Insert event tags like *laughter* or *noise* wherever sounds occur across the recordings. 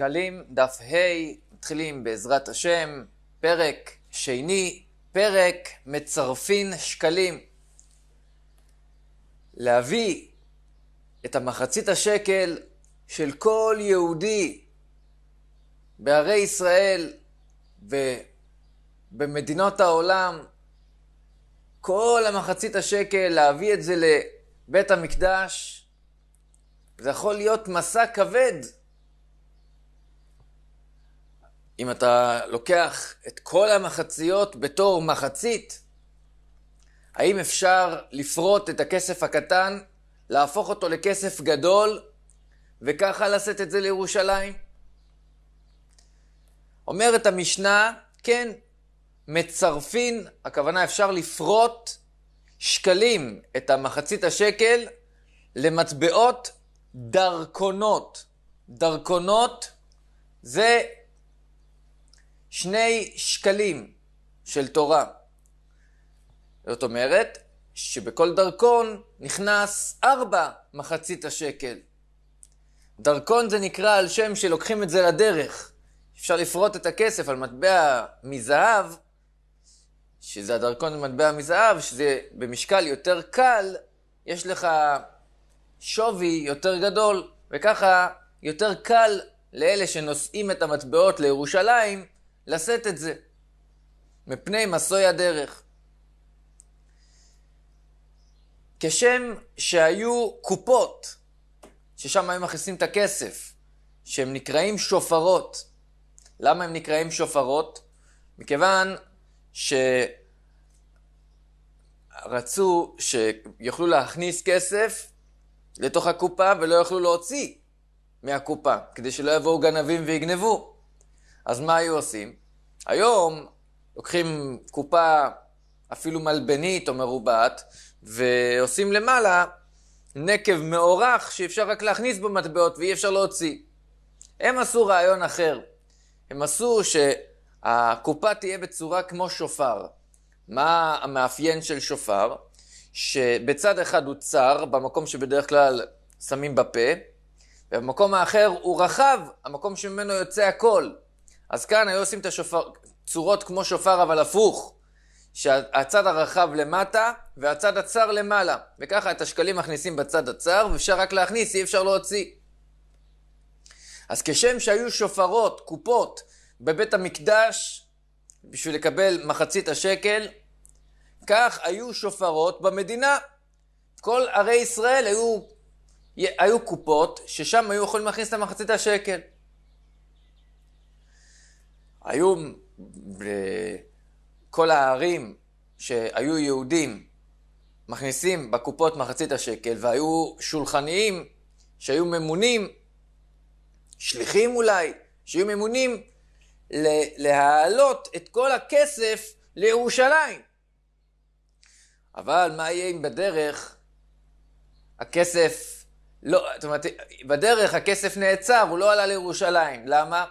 משקלים, דף ה', מתחילים בעזרת השם, פרק שני, פרק מצרפין שקלים. להביא את המחצית השקל של כל יהודי בערי ישראל ובמדינות העולם, כל המחצית השקל, להביא את זה לבית המקדש, זה יכול להיות מסע כבד. אם אתה לוקח את כל המחציות בתור מחצית, האם אפשר לפרוט את הכסף הקטן, להפוך אותו לכסף גדול, וככה לשאת את זה לירושלים? אומרת המשנה, כן, מצרפין, הכוונה אפשר לפרוט שקלים, את המחצית השקל, למטבעות דרכונות. דרכונות זה שני שקלים של תורה. זאת אומרת, שבכל דרכון נכנס ארבע מחצית השקל. דרכון זה נקרא על שם שלוקחים את זה לדרך. אפשר לפרוט את הכסף על מטבע מזהב, שזה הדרכון למטבע מזהב, שזה במשקל יותר קל, יש לך שווי יותר גדול, וככה יותר קל לאלה שנושאים את המטבעות לירושלים לשאת את זה, מפני מסוי הדרך. כשם שהיו קופות, ששם היו מכניסים את הכסף, שהם נקראים שופרות. למה הם נקראים שופרות? מכיוון שרצו שיוכלו להכניס כסף לתוך הקופה ולא יוכלו להוציא מהקופה, כדי שלא יבואו גנבים ויגנבו. אז מה היו עושים? היום לוקחים קופה אפילו מלבנית או מרובעת, ועושים למעלה נקב מאורך שאפשר רק להכניס בו מטבעות ואי אפשר להוציא. הם עשו רעיון אחר. הם עשו שהקופה תהיה בצורה כמו שופר. מה המאפיין של שופר? שבצד אחד הוא צר, במקום שבדרך כלל שמים בפה, ובמקום האחר הוא רחב, המקום שממנו יוצא הכל. אז כאן היו עושים את השופר, צורות כמו שופר אבל הפוך, שהצד הרחב למטה והצד הצר למעלה, וככה את השקלים מכניסים בצד הצר, ואפשר רק להכניס, אי אפשר להוציא. אז כשם שהיו שופרות, קופות, בבית המקדש, בשביל לקבל מחצית השקל, כך היו שופרות במדינה. כל ערי ישראל היו, היו קופות ששם היו יכולים להכניס את המחצית השקל. היו אה, כל הערים שהיו יהודים מכניסים בקופות מחצית השקל, והיו שולחניים שהיו ממונים, שליחים אולי, שהיו ממונים להעלות את כל הכסף לירושלים. אבל מה יהיה אם בדרך הכסף, לא, זאת אומרת, בדרך הכסף נעצר, הוא לא עלה לירושלים. למה?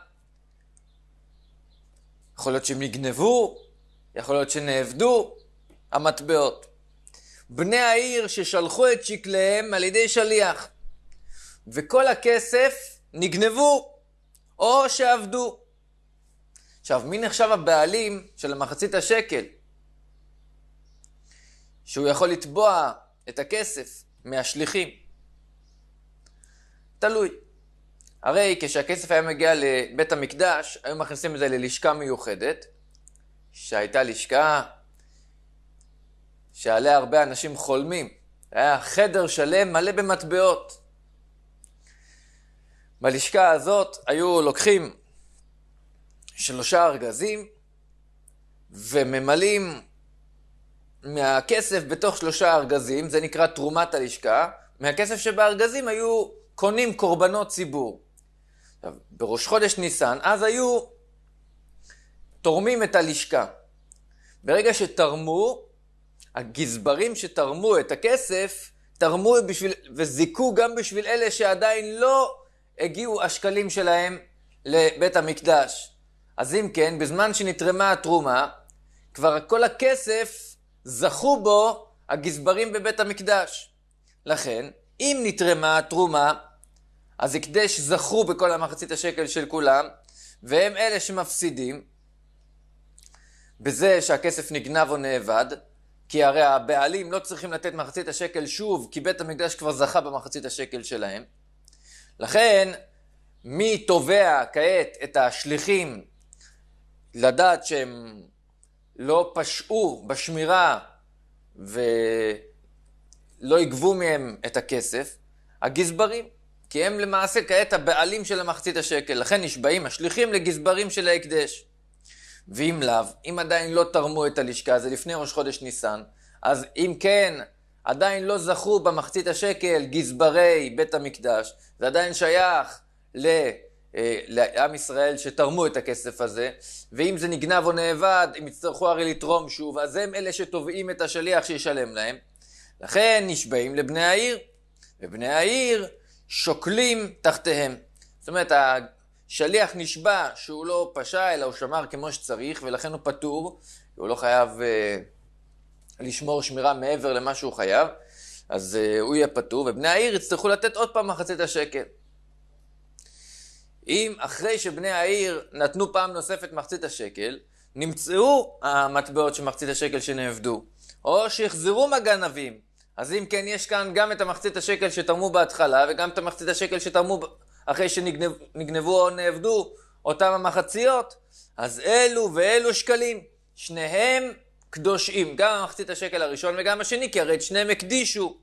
יכול להיות שהם נגנבו, יכול להיות שנעבדו המטבעות. בני העיר ששלחו את שקליהם על ידי שליח, וכל הכסף נגנבו או שעבדו. עכשיו, מי נחשב הבעלים של מחצית השקל? שהוא יכול לתבוע את הכסף מהשליחים. תלוי. הרי כשהכסף היה מגיע לבית המקדש, היו מכניסים את זה ללשכה מיוחדת, שהייתה לשכה שעליה הרבה אנשים חולמים. היה חדר שלם מלא במטבעות. בלשכה הזאת היו לוקחים שלושה ארגזים וממלאים מהכסף בתוך שלושה ארגזים, זה נקרא תרומת הלשכה, מהכסף שבארגזים היו קונים קורבנות ציבור. עכשיו, בראש חודש ניסן, אז היו תורמים את הלשכה. ברגע שתרמו, הגזברים שתרמו את הכסף, תרמו בשביל, וזיכו גם בשביל אלה שעדיין לא הגיעו השקלים שלהם לבית המקדש. אז אם כן, בזמן שנתרמה התרומה, כבר כל הכסף זכו בו הגזברים בבית המקדש. לכן, אם נתרמה התרומה אז הקדש זכו בכל המחצית השקל של כולם, והם אלה שמפסידים בזה שהכסף נגנב או נאבד, כי הרי הבעלים לא צריכים לתת מחצית השקל שוב, כי בית המקדש כבר זכה במחצית השקל שלהם. לכן, מי תובע כעת את השליחים לדעת שהם לא פשעו בשמירה ולא יגבו מהם את הכסף? הגזברים. כי הם למעשה כעת הבעלים של המחצית השקל, לכן נשבעים השליחים לגזברים של ההקדש. ואם לאו, אם עדיין לא תרמו את הלשכה, זה לפני ראש חודש ניסן, אז אם כן, עדיין לא זכו במחצית השקל גזברי בית המקדש, זה עדיין שייך ל... אה, לעם ישראל שתרמו את הכסף הזה, ואם זה נגנב או נאבד, הם יצטרכו הרי לתרום שוב, אז הם אלה שתובעים את השליח שישלם להם. לכן נשבעים לבני העיר, ובני העיר שוקלים תחתיהם. זאת אומרת, השליח נשבע שהוא לא פשע, אלא הוא שמר כמו שצריך, ולכן הוא פטור, הוא לא חייב uh, לשמור שמירה מעבר למה שהוא חייב, אז uh, הוא יהיה פטור, ובני העיר יצטרכו לתת עוד פעם מחצית השקל. אם אחרי שבני העיר נתנו פעם נוספת מחצית השקל, נמצאו המטבעות של מחצית השקל שנעבדו, או שיחזרו מהגנבים, אז אם כן, יש כאן גם את המחצית השקל שתרמו בהתחלה, וגם את המחצית השקל שתרמו אחרי שנגנבו או נעבדו אותם המחציות, אז אלו ואלו שקלים, שניהם קדושים, גם המחצית השקל הראשון וגם השני, כי הרי את שניהם הקדישו.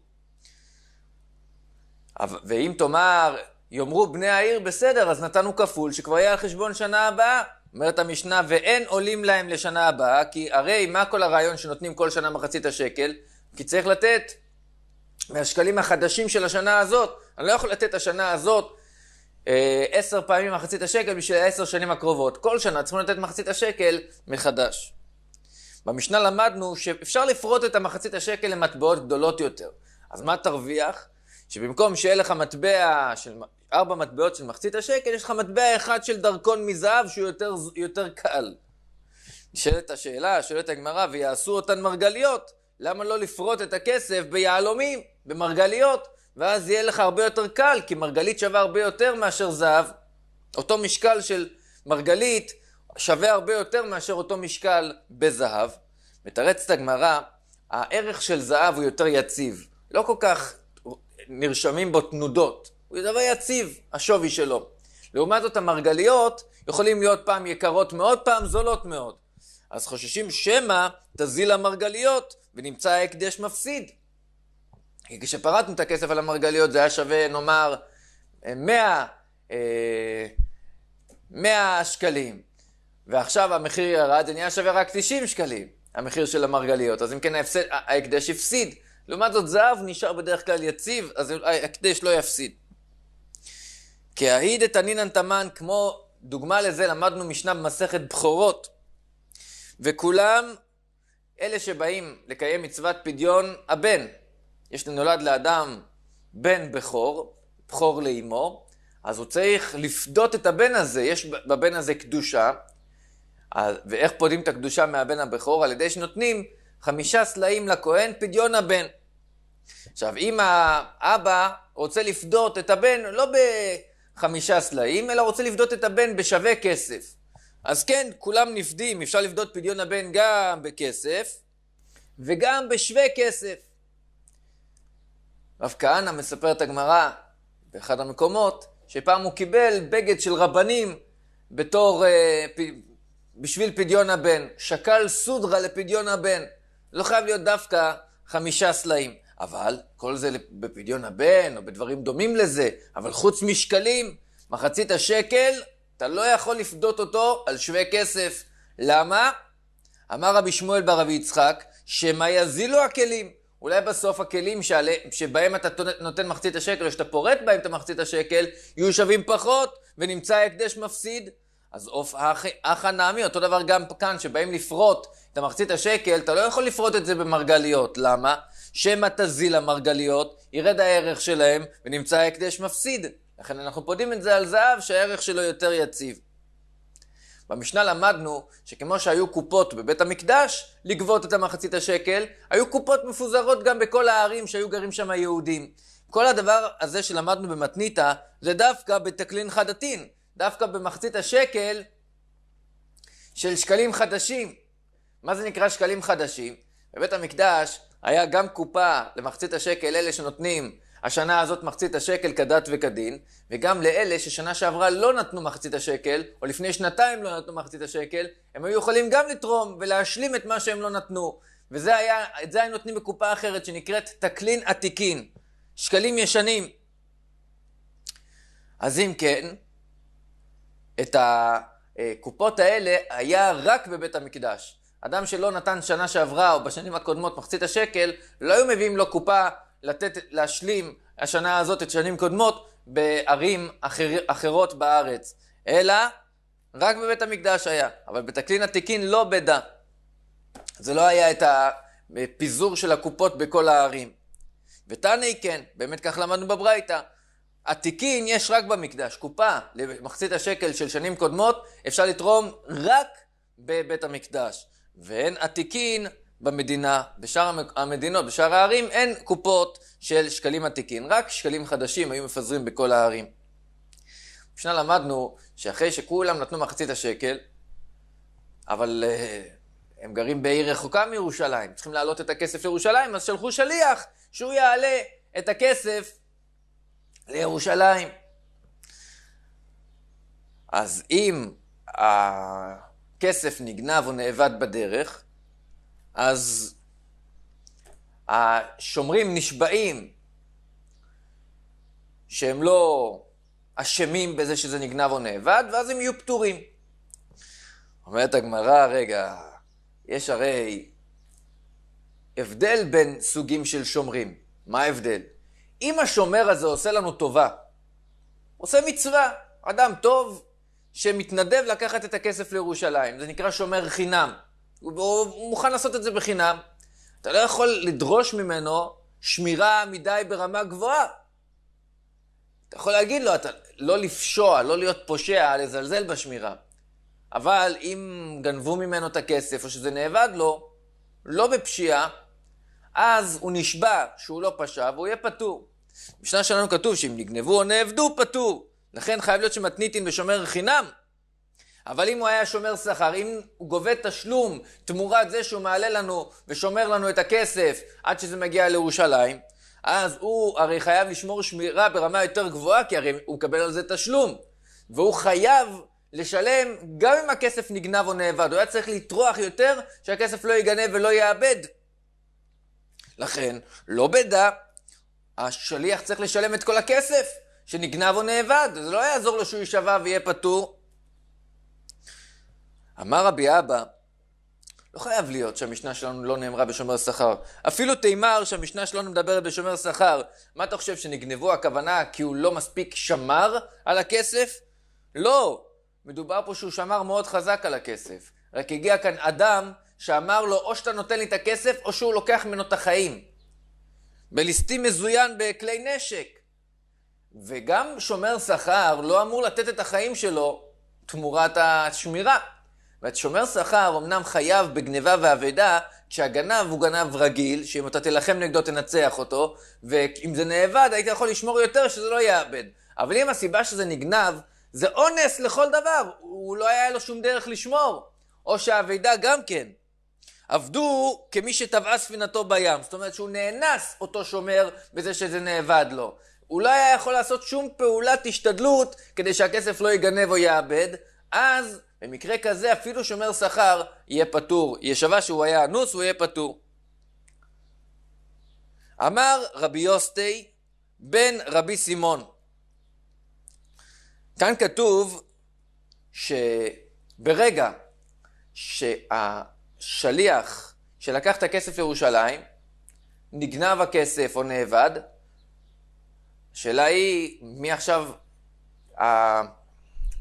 ואם תאמר, יאמרו בני העיר, בסדר, אז נתנו כפול, שכבר יהיה על חשבון שנה הבאה. אומרת המשנה, ואין עולים להם לשנה הבאה, כי הרי מה כל הרעיון שנותנים כל שנה מחצית השקל? כי צריך לתת מהשקלים החדשים של השנה הזאת. אני לא יכול לתת השנה הזאת אה, עשר פעמים מחצית השקל בשביל העשר שנים הקרובות. כל שנה צריכים לתת מחצית השקל מחדש. במשנה למדנו שאפשר לפרוט את המחצית השקל למטבעות גדולות יותר. אז מה תרוויח? שבמקום שיהיה לך מטבע של ארבע מטבעות של מחצית השקל, יש לך מטבע אחד של דרכון מזהב שהוא יותר, יותר קל. נשאלת השאלה, שואלת הגמרא, ויעשו אותן מרגליות. למה לא לפרוט את הכסף ביהלומים, במרגליות? ואז יהיה לך הרבה יותר קל, כי מרגלית שווה הרבה יותר מאשר זהב. אותו משקל של מרגלית שווה הרבה יותר מאשר אותו משקל בזהב. מתרצת הגמרא, הערך של זהב הוא יותר יציב. לא כל כך נרשמים בו תנודות. הוא דבר יציב, השווי שלו. לעומת זאת, המרגליות יכולים להיות פעם יקרות מאוד, פעם זולות מאוד. אז חוששים שמא תזיל המרגליות ונמצא ההקדש מפסיד. כי כשפרטנו את הכסף על המרגליות זה היה שווה נאמר 100, 100 אה, שקלים, ועכשיו המחיר ירד, זה נהיה שווה רק 90 שקלים, המחיר של המרגליות. אז אם כן ההפסד, ההקדש הפסיד. לעומת זאת זהב נשאר בדרך כלל יציב, אז ההקדש לא יפסיד. כי את הנינן תמן, כמו דוגמה לזה למדנו משנה במסכת בכורות, וכולם אלה שבאים לקיים מצוות פדיון הבן. יש לנולד לאדם בן בכור, בכור לאימו, אז הוא צריך לפדות את הבן הזה, יש בבן הזה קדושה, ואיך פודים את הקדושה מהבן הבכור? על ידי שנותנים חמישה סלעים לכהן, פדיון הבן. עכשיו, אם האבא רוצה לפדות את הבן, לא בחמישה סלעים, אלא רוצה לפדות את הבן בשווה כסף. אז כן, כולם נפדים, אפשר לפדות פדיון הבן גם בכסף וגם בשווה כסף. רב כהנא מספר את הגמרא באחד המקומות, שפעם הוא קיבל בגד של רבנים בתור, אה, פ, בשביל פדיון הבן. שקל סודרה לפדיון הבן. לא חייב להיות דווקא חמישה סלעים. אבל כל זה בפדיון הבן, או בדברים דומים לזה, אבל חוץ משקלים, מחצית השקל אתה לא יכול לפדות אותו על שווה כסף. למה? אמר רבי שמואל ברבי יצחק, שמא יזילו הכלים. אולי בסוף הכלים שעלי, שבהם אתה נותן מחצית השקל, או שאתה פורט בהם את המחצית השקל, יהיו שווים פחות, ונמצא ההקדש מפסיד. אז עוף אחא נעמי, אותו דבר גם כאן, שבאים לפרוט את המחצית השקל, אתה לא יכול לפרוט את זה במרגליות. למה? שמא תזיל המרגליות, ירד הערך שלהם, ונמצא ההקדש מפסיד. לכן אנחנו פודים את זה על זהב שהערך שלו יותר יציב. במשנה למדנו שכמו שהיו קופות בבית המקדש לגבות את המחצית השקל, היו קופות מפוזרות גם בכל הערים שהיו גרים שם היהודים. כל הדבר הזה שלמדנו במתניתא זה דווקא בתקלין חדתין, דווקא במחצית השקל של שקלים חדשים. מה זה נקרא שקלים חדשים? בבית המקדש היה גם קופה למחצית השקל, אלה שנותנים השנה הזאת מחצית השקל כדת וכדין, וגם לאלה ששנה שעברה לא נתנו מחצית השקל, או לפני שנתיים לא נתנו מחצית השקל, הם היו יכולים גם לתרום ולהשלים את מה שהם לא נתנו. וזה היה, את זה היו נותנים בקופה אחרת שנקראת תקלין עתיקין, שקלים ישנים. אז אם כן, את הקופות האלה היה רק בבית המקדש. אדם שלא נתן שנה שעברה או בשנים הקודמות מחצית השקל, לא היו מביאים לו קופה לתת, להשלים השנה הזאת את שנים קודמות בערים אחר, אחרות בארץ, אלא רק בבית המקדש היה, אבל בתקלין התיקין לא בדה. זה לא היה את הפיזור של הקופות בכל הערים. ותנאי כן, באמת כך למדנו בברייתא. התיקין יש רק במקדש, קופה למחצית השקל של שנים קודמות אפשר לתרום רק בבית המקדש. ואין התיקין במדינה, בשאר המדינות, בשאר הערים, אין קופות של שקלים עתיקים, רק שקלים חדשים היו מפזרים בכל הערים. בשנה למדנו שאחרי שכולם נתנו מחצית השקל, אבל uh, הם גרים בעיר רחוקה מירושלים, צריכים להעלות את הכסף לירושלים, אז שלחו שליח שהוא יעלה את הכסף לירושלים. אז אם הכסף נגנב או נאבד בדרך, אז השומרים נשבעים שהם לא אשמים בזה שזה נגנב או נאבד, ואז הם יהיו פטורים. אומרת הגמרא, רגע, יש הרי הבדל בין סוגים של שומרים. מה ההבדל? אם השומר הזה עושה לנו טובה, עושה מצווה, אדם טוב שמתנדב לקחת את הכסף לירושלים, זה נקרא שומר חינם. הוא מוכן לעשות את זה בחינם. אתה לא יכול לדרוש ממנו שמירה מדי ברמה גבוהה. אתה יכול להגיד לו, אתה לא לפשוע, לא להיות פושע, לזלזל בשמירה. אבל אם גנבו ממנו את הכסף או שזה נאבד לו, לא בפשיעה, אז הוא נשבע שהוא לא פשע והוא יהיה פטור. במשנה שלנו כתוב שאם נגנבו או נאבדו, פטור. לכן חייב להיות שמתניתין ושומר חינם אבל אם הוא היה שומר שכר, אם הוא גובה תשלום תמורת זה שהוא מעלה לנו ושומר לנו את הכסף עד שזה מגיע לירושלים, אז הוא הרי חייב לשמור שמירה ברמה יותר גבוהה, כי הרי הוא מקבל על זה תשלום. והוא חייב לשלם גם אם הכסף נגנב או נאבד. הוא היה צריך לטרוח יותר שהכסף לא יגנב ולא יאבד. לכן, לא בדה, השליח צריך לשלם את כל הכסף שנגנב או נאבד. זה לא יעזור לו שהוא יישבע ויהיה פטור. אמר רבי אבא, לא חייב להיות שהמשנה שלנו לא נאמרה בשומר שכר. אפילו תימר שהמשנה שלנו מדברת בשומר שכר, מה אתה חושב, שנגנבו הכוונה כי הוא לא מספיק שמר על הכסף? לא, מדובר פה שהוא שמר מאוד חזק על הכסף. רק הגיע כאן אדם שאמר לו, או שאתה נותן לי את הכסף, או שהוא לוקח ממנו את החיים. בליסטים מזוין בכלי נשק. וגם שומר שכר לא אמור לתת את החיים שלו תמורת השמירה. שומר שכר אמנם חייב בגניבה ואבדה, כשהגנב הוא גנב רגיל, שאם אתה תילחם נגדו תנצח אותו, ואם זה נאבד היית יכול לשמור יותר שזה לא יאבד. אבל אם הסיבה שזה נגנב, זה אונס לכל דבר, הוא לא היה לו שום דרך לשמור. או שהאבדה גם כן. עבדו כמי שטבעה ספינתו בים, זאת אומרת שהוא נאנס אותו שומר בזה שזה נאבד לו. הוא לא היה יכול לעשות שום פעולת השתדלות כדי שהכסף לא יגנב או יאבד, אז במקרה כזה אפילו שומר שכר יהיה פטור. ישבה שהוא היה אנוס, הוא יהיה פטור. אמר רבי יוסטי בן רבי סימון. כאן כתוב שברגע שהשליח שלקח את הכסף לירושלים, נגנב הכסף או נאבד, השאלה היא מי עכשיו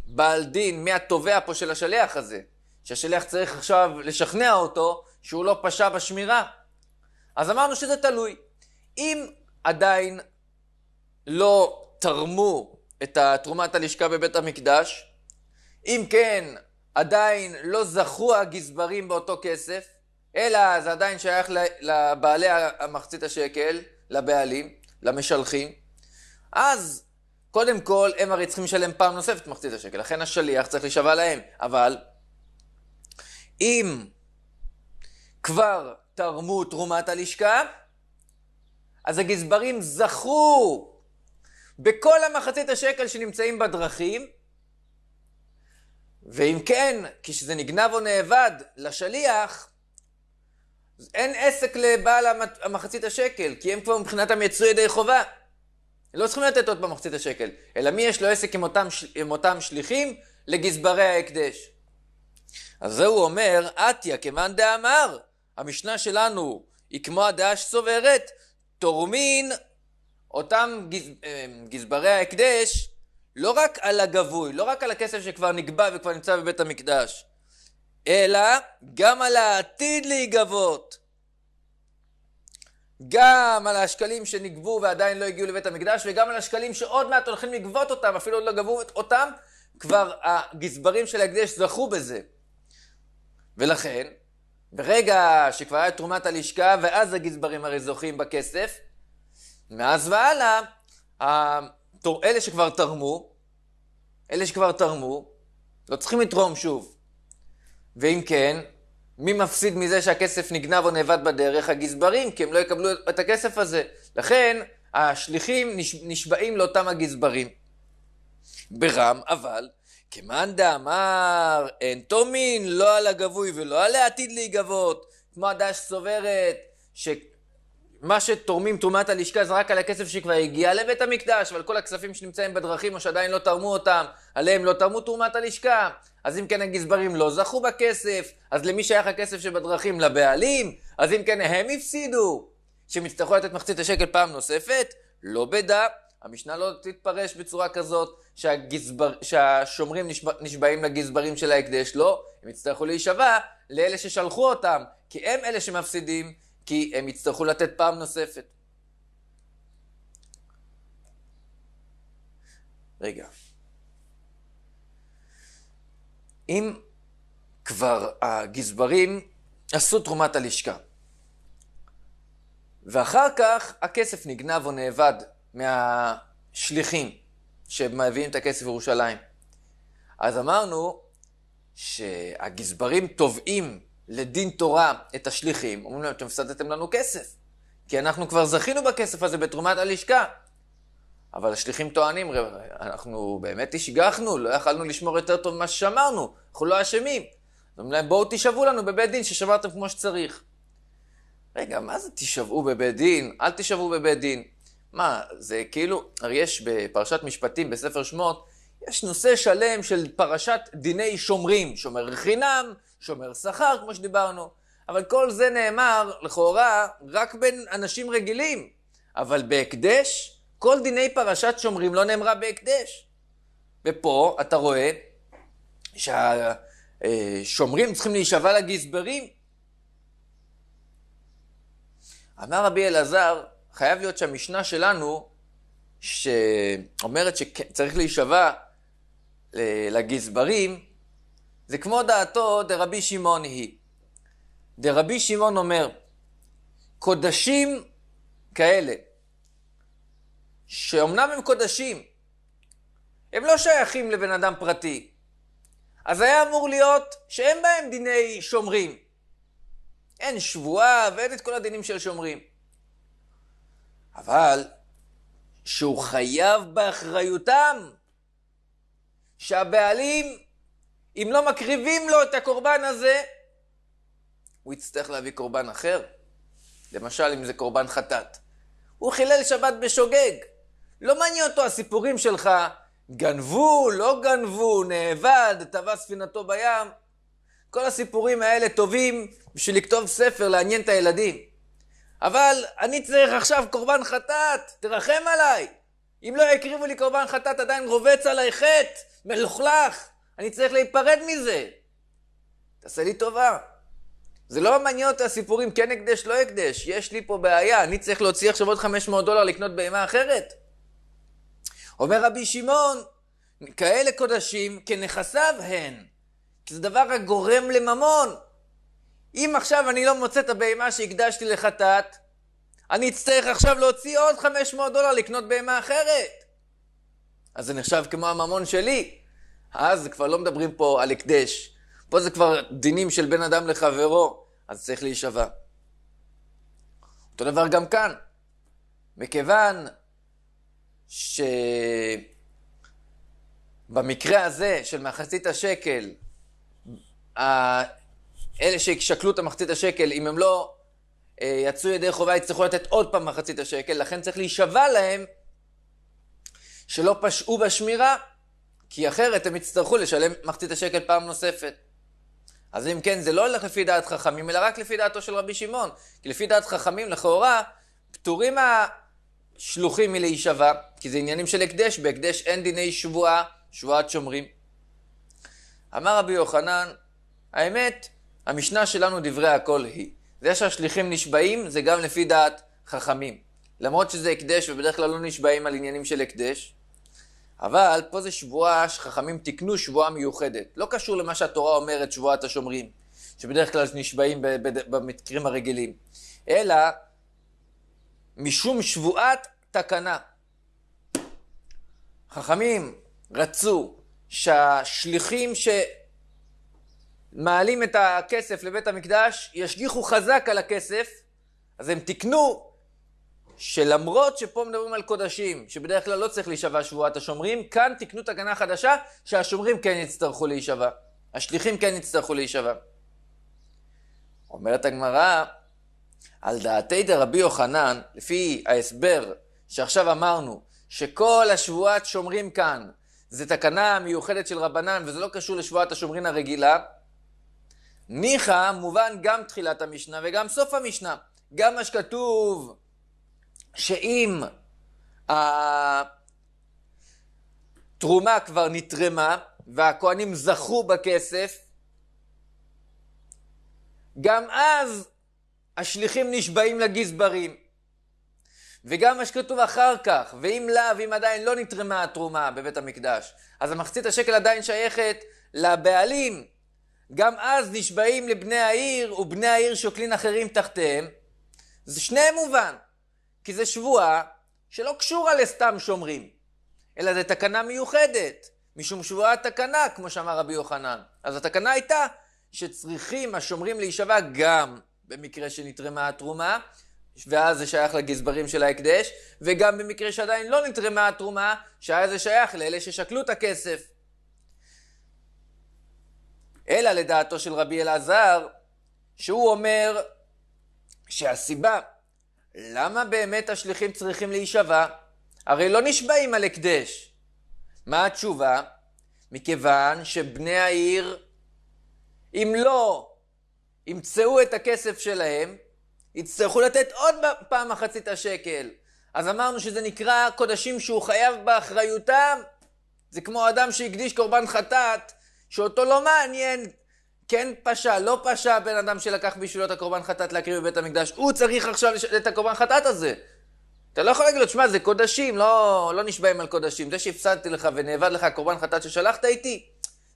בעל דין, מי התובע פה של השליח הזה? שהשליח צריך עכשיו לשכנע אותו שהוא לא פשע בשמירה. אז אמרנו שזה תלוי. אם עדיין לא תרמו את תרומת הלשכה בבית המקדש, אם כן, עדיין לא זכו הגזברים באותו כסף, אלא זה עדיין שייך לבעלי המחצית השקל, לבעלים, למשלחים, אז קודם כל, הם הרי צריכים לשלם פעם נוספת מחצית השקל, לכן השליח צריך להישבע להם. אבל אם כבר תרמו תרומת הלשכה, אז הגזברים זכו בכל המחצית השקל שנמצאים בדרכים, ואם כן, כשזה נגנב או נאבד לשליח, אין עסק לבעל המחצית השקל, כי הם כבר מבחינתם יצאו ידי חובה. הם לא צריכים לתת עוד פעם מחצית השקל, אלא מי יש לו עסק עם אותם, עם אותם שליחים? לגזברי ההקדש. אז זה הוא אומר, עטיה כמאן דאמר, המשנה שלנו היא כמו הדעה שסוברת, תורמין אותם גז, אה, גזברי ההקדש לא רק על הגבוי, לא רק על הכסף שכבר נקבע וכבר נמצא בבית המקדש, אלא גם על העתיד להיגבות. גם על השקלים שנגבו ועדיין לא הגיעו לבית המקדש, וגם על השקלים שעוד מעט הולכים לגבות אותם, אפילו עוד לא גבו אותם, כבר הגזברים של ההקדש זכו בזה. ולכן, ברגע שכבר היה תרומת הלשכה, ואז הגזברים הרי זוכים בכסף, מאז והלאה, אלה שכבר תרמו, אלה שכבר תרמו, לא צריכים לתרום שוב. ואם כן, מי מפסיד מזה שהכסף נגנב או נאבד בדרך? הגזברים, כי הם לא יקבלו את הכסף הזה. לכן, השליחים נשבעים לאותם הגזברים. ברם, אבל, כמאן דאמר, אין תומין, לא על הגבוי ולא על העתיד להיגבות, כמו הדש סוברת, שמה שתורמים תרומת הלשכה זה רק על הכסף שכבר הגיע לבית המקדש, ועל כל הכספים שנמצאים בדרכים או שעדיין לא תרמו אותם, עליהם לא תרמו תרומת הלשכה. אז אם כן הגזברים לא זכו בכסף, אז למי שייך הכסף שבדרכים? לבעלים? אז אם כן הם הפסידו, שהם יצטרכו לתת מחצית השקל פעם נוספת? לא בדע. המשנה לא תתפרש בצורה כזאת שהגזבר, שהשומרים נשבע, נשבעים לגזברים של ההקדש, לא, הם יצטרכו להישבע לאלה ששלחו אותם, כי הם אלה שמפסידים, כי הם יצטרכו לתת פעם נוספת. רגע. אם כבר הגזברים עשו תרומת הלשכה, ואחר כך הכסף נגנב או נאבד מהשליחים שמביאים את הכסף לירושלים. אז אמרנו שהגזברים תובעים לדין תורה את השליחים, אומרים להם, אתם הפסדתם לנו כסף, כי אנחנו כבר זכינו בכסף הזה בתרומת הלשכה. אבל השליחים טוענים, אנחנו באמת השגחנו, לא יכלנו לשמור יותר טוב ממה ששמרנו, אנחנו לא אשמים. אומרים להם, בואו תישבעו לנו בבית דין ששמרתם כמו שצריך. רגע, מה זה תישבעו בבית דין? אל תישבעו בבית דין. מה, זה כאילו, הרי יש בפרשת משפטים בספר שמות, יש נושא שלם של פרשת דיני שומרים, שומר חינם, שומר שכר, כמו שדיברנו. אבל כל זה נאמר, לכאורה, רק בין אנשים רגילים. אבל בהקדש, כל דיני פרשת שומרים לא נאמרה בהקדש. ופה אתה רואה שהשומרים צריכים להישבע לגזברים. אמר רבי אלעזר, חייב להיות שהמשנה שלנו, שאומרת שצריך להישבע לגזברים, זה כמו דעתו דרבי שמעון היא. דרבי שמעון אומר, קודשים כאלה, שאומנם הם קודשים, הם לא שייכים לבן אדם פרטי, אז היה אמור להיות שאין בהם דיני שומרים. אין שבועה ואין את כל הדינים של שומרים. אבל שהוא חייב באחריותם שהבעלים, אם לא מקריבים לו את הקורבן הזה, הוא יצטרך להביא קורבן אחר. למשל, אם זה קורבן חטאת. הוא חילל שבת בשוגג. לא מעניין אותו הסיפורים שלך, גנבו, לא גנבו, נאבד, טבע ספינתו בים. כל הסיפורים האלה טובים בשביל לכתוב ספר, לעניין את הילדים. אבל אני צריך עכשיו קורבן חטאת, תרחם עליי. אם לא יקריבו לי קורבן חטאת, עדיין רובץ עליי חטא, מלוכלך. אני צריך להיפרד מזה. תעשה לי טובה. זה לא מעניין אותי הסיפורים, כן הקדש, לא הקדש. יש לי פה בעיה, אני צריך להוציא עכשיו עוד 500 דולר לקנות בהמה אחרת. אומר רבי שמעון, כאלה קודשים כנכסיו הן. כי זה דבר הגורם לממון. אם עכשיו אני לא מוצא את הבהמה שהקדשתי לחטאת, אני אצטרך עכשיו להוציא עוד 500 דולר לקנות בהמה אחרת. אז זה נחשב כמו הממון שלי. אז כבר לא מדברים פה על הקדש. פה זה כבר דינים של בן אדם לחברו, אז צריך להישבע. אותו דבר גם כאן. מכיוון שבמקרה הזה של מחצית השקל, אלה ששקלו את המחצית השקל, אם הם לא אה, יצאו ידי חובה, יצטרכו לתת עוד פעם מחצית השקל, לכן צריך להישבע להם שלא פשעו בשמירה, כי אחרת הם יצטרכו לשלם מחצית השקל פעם נוספת. אז אם כן, זה לא הולך לפי דעת חכמים, אלא רק לפי דעתו של רבי שמעון. כי לפי דעת חכמים, לכאורה, פטורים השלוחים מלהישבע. כי זה עניינים של הקדש, בהקדש אין דיני שבועה, שבועת שומרים. אמר רבי יוחנן, האמת, המשנה שלנו דברי הכל היא. זה שהשליחים נשבעים, זה גם לפי דעת חכמים. למרות שזה הקדש, ובדרך כלל לא נשבעים על עניינים של הקדש, אבל פה זה שבועה שחכמים תיקנו שבועה מיוחדת. לא קשור למה שהתורה אומרת, שבועת השומרים, שבדרך כלל נשבעים במקרים הרגילים, אלא משום שבועת תקנה. חכמים רצו שהשליחים שמעלים את הכסף לבית המקדש ישגיחו חזק על הכסף, אז הם תיקנו שלמרות שפה מדברים על קודשים, שבדרך כלל לא צריך להישבע שבועת השומרים, כאן תיקנו תקנה חדשה שהשומרים כן יצטרכו להישבע. השליחים כן יצטרכו להישבע. אומרת הגמרא, על דעתי דרבי יוחנן, לפי ההסבר שעכשיו אמרנו, שכל השבועת שומרים כאן. זה תקנה מיוחדת של רבנן, וזה לא קשור לשבועת השומרים הרגילה. ניחא מובן גם תחילת המשנה וגם סוף המשנה. גם מה שכתוב שאם התרומה כבר נתרמה והכוהנים זכו בכסף, גם אז השליחים נשבעים לגזברים. וגם מה שכתוב אחר כך, ואם לאו, אם עדיין לא נתרמה התרומה בבית המקדש, אז המחצית השקל עדיין שייכת לבעלים. גם אז נשבעים לבני העיר, ובני העיר שוקלים אחרים תחתיהם. זה שניהם מובן, כי זה שבועה שלא קשורה לסתם שומרים, אלא זה תקנה מיוחדת, משום שבועה תקנה, כמו שאמר רבי יוחנן. אז התקנה הייתה שצריכים השומרים להישבע גם במקרה שנתרמה התרומה, ואז זה שייך לגזברים של ההקדש, וגם במקרה שעדיין לא נתרמה התרומה, שהיה זה שייך לאלה ששקלו את הכסף. אלא לדעתו של רבי אלעזר, שהוא אומר שהסיבה למה באמת השליחים צריכים להישבע? הרי לא נשבעים על הקדש. מה התשובה? מכיוון שבני העיר, אם לא ימצאו את הכסף שלהם, יצטרכו לתת עוד פעם מחצית השקל. אז אמרנו שזה נקרא קודשים שהוא חייב באחריותם. זה כמו אדם שהקדיש קורבן חטאת, שאותו לא מעניין כן פשע, לא פשע בן אדם שלקח בשבילו את הקורבן חטאת להקריא בבית המקדש. הוא צריך עכשיו לש... את הקורבן חטאת הזה. אתה לא יכול להגיד לו, תשמע, זה קודשים, לא, לא נשבעים על קודשים. זה שהפסדתי לך ונאבד לך קורבן חטאת ששלחת איתי,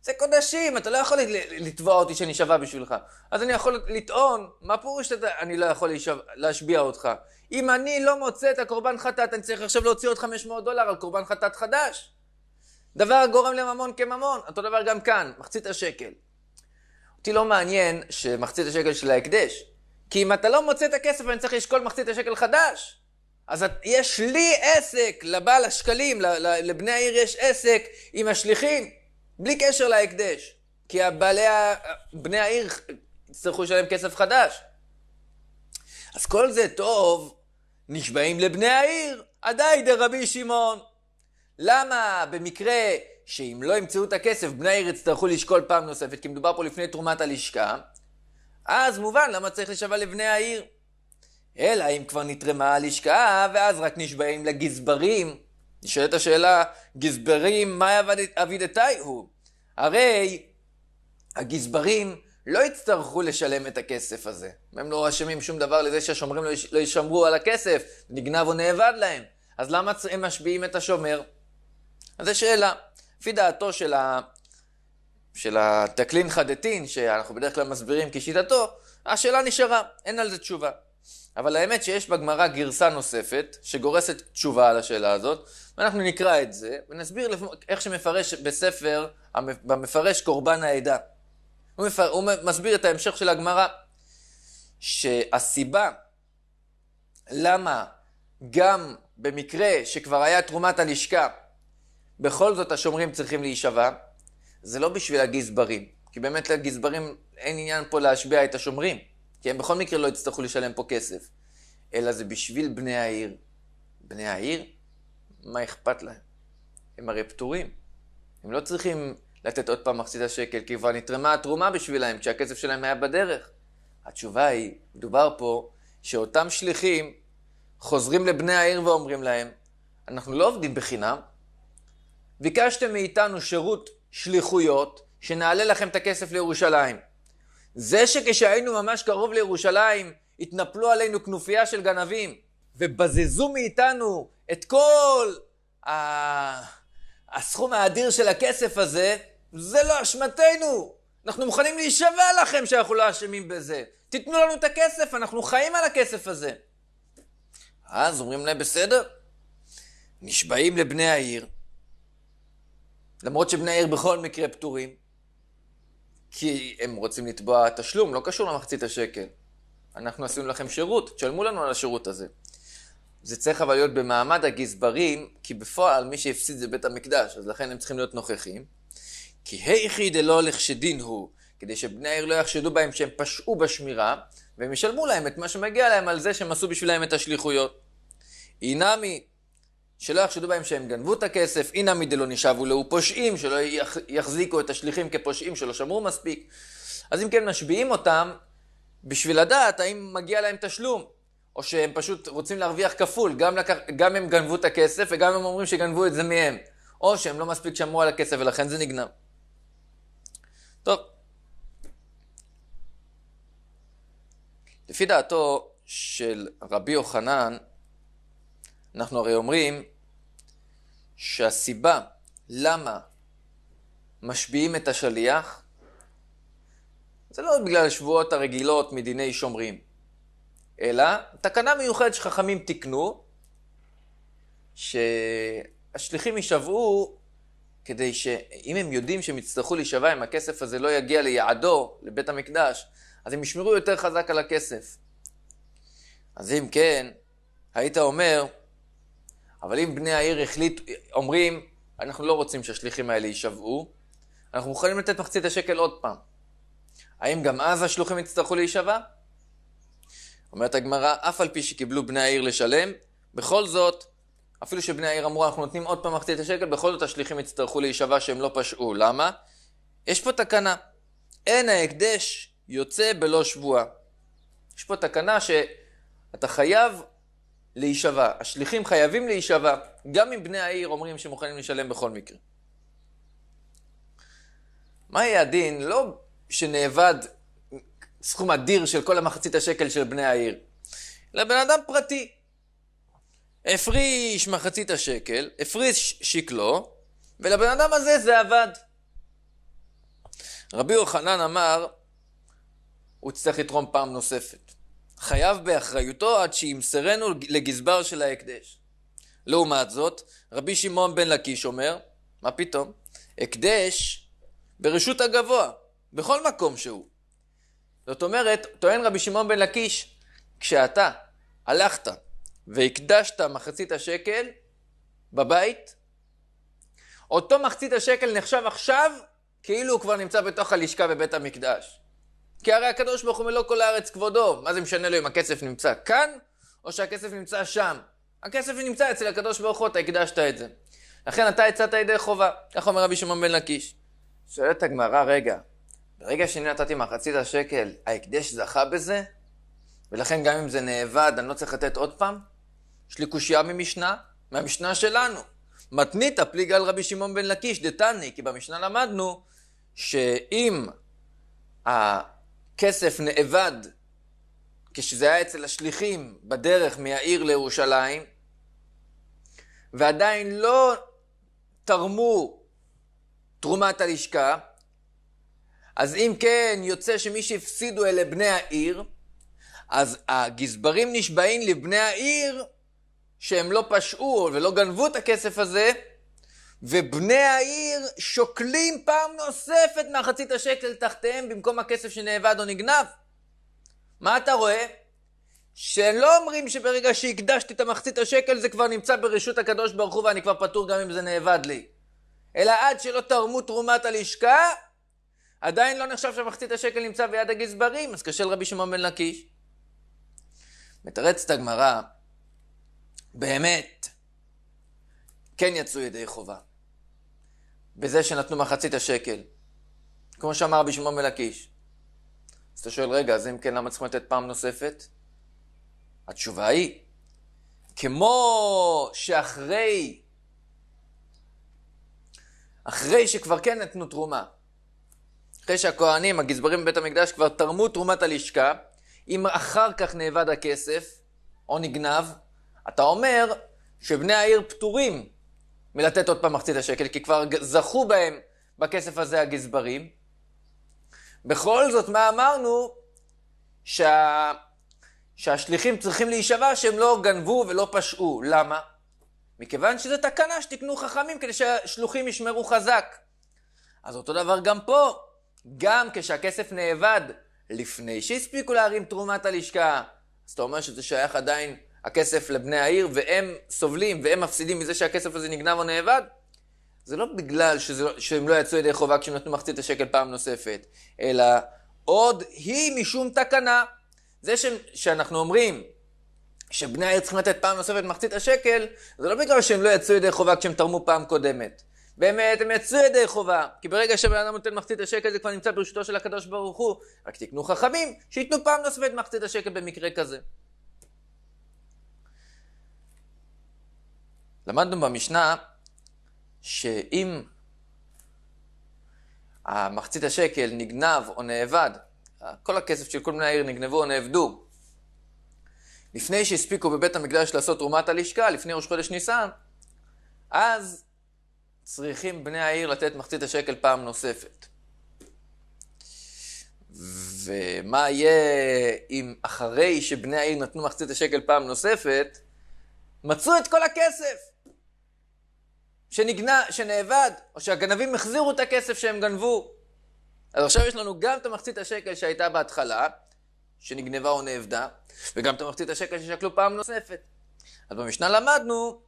זה קודשים, אתה לא יכול לתבוע אותי שאני שווה בשבילך. אז אני יכול לטעון, מה פירוש שאתה, אני לא יכול להשב, להשביע אותך. אם אני לא מוצא את הקורבן חטאת, אני צריך עכשיו להוציא עוד 500 דולר על קורבן חטאת חדש. דבר גורם לממון כממון, אותו דבר גם כאן, מחצית השקל. אותי לא מעניין שמחצית השקל של ההקדש, כי אם אתה לא מוצא את הכסף, אני צריך לשקול מחצית השקל חדש. אז יש לי עסק, לבעל השקלים, לבני העיר יש עסק עם השליחים. בלי קשר להקדש, כי הבעלי, בני העיר יצטרכו לשלם כסף חדש. אז כל זה טוב, נשבעים לבני העיר, עדיין דרבי שמעון. למה במקרה שאם לא ימצאו את הכסף, בני העיר יצטרכו לשקול פעם נוספת, כי מדובר פה לפני תרומת הלשכה, אז מובן למה צריך לשבע לבני העיר. אלא אם כבר נתרמה הלשכה, ואז רק נשבעים לגזברים. נשאלת השאלה, גזברים, מה אבידתאי הוא? הרי הגזברים לא יצטרכו לשלם את הכסף הזה. הם לא אשמים שום דבר לזה שהשומרים לא, לא ישמרו על הכסף, נגנב או נאבד להם. אז למה הם משביעים את השומר? אז זו שאלה. לפי דעתו של, ה... של התקלין חדתין, שאנחנו בדרך כלל מסבירים כשיטתו, השאלה נשארה, אין על זה תשובה. אבל האמת שיש בגמרא גרסה נוספת, שגורסת תשובה על השאלה הזאת, ואנחנו נקרא את זה, ונסביר איך שמפרש בספר, במפרש קורבן העדה. הוא, מפר, הוא מסביר את ההמשך של הגמרא, שהסיבה למה גם במקרה שכבר היה תרומת הלשכה, בכל זאת השומרים צריכים להישבע, זה לא בשביל הגזברים, כי באמת לגזברים אין עניין פה להשביע את השומרים. כי הם בכל מקרה לא יצטרכו לשלם פה כסף, אלא זה בשביל בני העיר. בני העיר? מה אכפת להם? הם הרי פטורים. הם לא צריכים לתת עוד פעם מחצית השקל, כי כבר נתרמה התרומה בשבילהם, כשהכסף שלהם היה בדרך. התשובה היא, מדובר פה, שאותם שליחים חוזרים לבני העיר ואומרים להם, אנחנו לא עובדים בחינם, ביקשתם מאיתנו שירות שליחויות, שנעלה לכם את הכסף לירושלים. זה שכשהיינו ממש קרוב לירושלים, התנפלו עלינו כנופיה של גנבים, ובזזו מאיתנו את כל ה... הסכום האדיר של הכסף הזה, זה לא אשמתנו. אנחנו מוכנים להישבע לכם שאנחנו לא אשמים בזה. תיתנו לנו את הכסף, אנחנו חיים על הכסף הזה. אז אומרים להם, בסדר. נשבעים לבני העיר, למרות שבני העיר בכל מקרה פטורים, כי הם רוצים לתבוע תשלום, לא קשור למחצית השקל. אנחנו עשינו לכם שירות, תשלמו לנו על השירות הזה. זה צריך אבל להיות במעמד הגזברים, כי בפועל מי שהפסיד זה בית המקדש, אז לכן הם צריכים להיות נוכחים. כי היכי דלא לכשדין הוא, כדי שבני העיר לא יחשדו בהם שהם פשעו בשמירה, והם ישלמו להם את מה שמגיע להם על זה שהם עשו בשבילם את השליחויות. אינמי שלא יחשדו בהם שהם גנבו את הכסף, אינמי דלא נשאבו לאו פושעים, שלא יחזיקו את השליחים כפושעים שלא שמרו מספיק. אז אם כן, משביעים אותם בשביל לדעת האם מגיע להם תשלום, או שהם פשוט רוצים להרוויח כפול, גם, לק... גם הם גנבו את הכסף וגם הם אומרים שגנבו את זה מהם, או שהם לא מספיק שמרו על הכסף ולכן זה נגנב. טוב. לפי דעתו של רבי יוחנן, אנחנו הרי אומרים שהסיבה למה משביעים את השליח זה לא בגלל השבועות הרגילות מדיני שומרים, אלא תקנה מיוחדת שחכמים תיקנו, שהשליחים יישבעו כדי שאם הם יודעים שהם יצטרכו להישבע אם הכסף הזה לא יגיע ליעדו, לבית המקדש, אז הם ישמרו יותר חזק על הכסף. אז אם כן, היית אומר, אבל אם בני העיר החליט, אומרים, אנחנו לא רוצים שהשליחים האלה יישבעו, אנחנו מוכנים לתת מחצית השקל עוד פעם. האם גם אז השלוחים יצטרכו להישבע? אומרת הגמרא, אף על פי שקיבלו בני העיר לשלם, בכל זאת, אפילו שבני העיר אמרו, אנחנו נותנים עוד פעם מחצית השקל, בכל זאת השליחים יצטרכו להישבע שהם לא פשעו. למה? יש פה תקנה. אין ההקדש יוצא בלא שבועה. יש פה תקנה שאתה חייב להישבע. השליחים חייבים להישבע, גם אם בני העיר אומרים שמוכנים לשלם בכל מקרה. מה יהיה הדין? לא שנאבד סכום אדיר של כל המחצית השקל של בני העיר, אלא בן אדם פרטי. הפריש מחצית השקל, הפריש שקלו, ולבן אדם הזה זה עבד. רבי יוחנן אמר, הוא יצטרך לתרום פעם נוספת. חייב באחריותו עד שימסרנו לגזבר של ההקדש. לעומת זאת, רבי שמעון בן לקיש אומר, מה פתאום? הקדש ברשות הגבוה, בכל מקום שהוא. זאת אומרת, טוען רבי שמעון בן לקיש, כשאתה הלכת והקדשת מחצית השקל בבית, אותו מחצית השקל נחשב עכשיו כאילו הוא כבר נמצא בתוך הלשכה בבית המקדש. כי הרי הקדוש ברוך הוא מלוא כל הארץ כבודו. מה זה משנה לו אם הכסף נמצא כאן, או שהכסף נמצא שם? הכסף נמצא אצל הקדוש ברוך הוא, אתה הקדשת את זה. לכן אתה יצאת ידי חובה, כך אומר רבי שמעון בן לקיש. שואלת הגמרא, רגע, ברגע שאני נתתי מחצית השקל, ההקדש זכה בזה? ולכן גם אם זה נאבד, אני לא צריך לתת עוד פעם? יש לי קושייה ממשנה, מהמשנה שלנו. מתנית פליגה על רבי שמעון בן לקיש, דתני, כי במשנה למדנו שאם כסף נאבד כשזה היה אצל השליחים בדרך מהעיר לירושלים, ועדיין לא תרמו תרומת הלשכה, אז אם כן, יוצא שמי שהפסידו אלה בני העיר, אז הגזברים נשבעים לבני העיר שהם לא פשעו ולא גנבו את הכסף הזה, ובני העיר שוקלים פעם נוספת מחצית השקל תחתיהם במקום הכסף שנאבד או נגנב. מה אתה רואה? שלא אומרים שברגע שהקדשתי את המחצית השקל זה כבר נמצא ברשות הקדוש ברוך הוא ואני כבר פטור גם אם זה נאבד לי. אלא עד שלא תרמו תרומת הלשכה, עדיין לא נחשב שמחצית השקל נמצא ביד הגזברים, אז קשה לרבי שמעון בן לקיש. מתרצת הגמרא, באמת, כן יצאו ידי חובה. בזה שנתנו מחצית השקל. כמו שאמר רבי שמעון מלקיש. אז אתה שואל, רגע, אז אם כן, למה צריכים לתת פעם נוספת? התשובה היא, כמו שאחרי, אחרי שכבר כן נתנו תרומה, אחרי שהכוהנים, הגזברים בבית המקדש כבר תרמו תרומת הלשכה, אם אחר כך נאבד הכסף, או נגנב, אתה אומר שבני העיר פטורים מלתת עוד פעם מחצית השקל, כי כבר זכו בהם בכסף הזה הגזברים. בכל זאת, מה אמרנו? שה... שהשליחים צריכים להישבע שהם לא גנבו ולא פשעו. למה? מכיוון שזו תקנה שתקנו חכמים כדי שהשלוחים ישמרו חזק. אז אותו דבר גם פה, גם כשהכסף נאבד לפני שהספיקו להרים תרומת הלשכה, אז אתה אומר שזה שייך עדיין הכסף לבני העיר, והם סובלים והם מפסידים מזה שהכסף הזה נגנב או נאבד, זה לא בגלל שזה, לא- שהם לא יצאו ידי חובה כשהם נתנו מחצית השקל פעם נוספת, אלא עוד היא משום תקנה. זה ש, שאנחנו אומרים שבני העיר צריכים לתת פעם נוספת מחצית השקל, זה לא בגלל שהם לא יצאו ידי חובה כשהם תרמו פעם קודמת. באמת, הם יצאו ידי חובה, כי ברגע שבן אדם נותן מחצית השקל זה כבר נמצא ברשותו של הקדוש ברוך הוא, רק תקנו חכמים שייתנו פעם נוספת מחצית השקל במקרה כזה. למדנו במשנה שאם המחצית השקל נגנב או נאבד, כל הכסף של כל בני העיר נגנבו או נאבדו, לפני שהספיקו בבית המקדש לעשות תרומת הלשכה, לפני ראש חודש ניסן, אז צריכים בני העיר לתת מחצית השקל פעם נוספת. ומה יהיה אם אחרי שבני העיר נתנו מחצית השקל פעם נוספת, מצאו את כל הכסף? שנגנה, שנאבד, או שהגנבים החזירו את הכסף שהם גנבו. אז עכשיו יש לנו גם את המחצית השקל שהייתה בהתחלה, שנגנבה או נאבדה, וגם את המחצית השקל ששקלו פעם נוספת. אז במשנה למדנו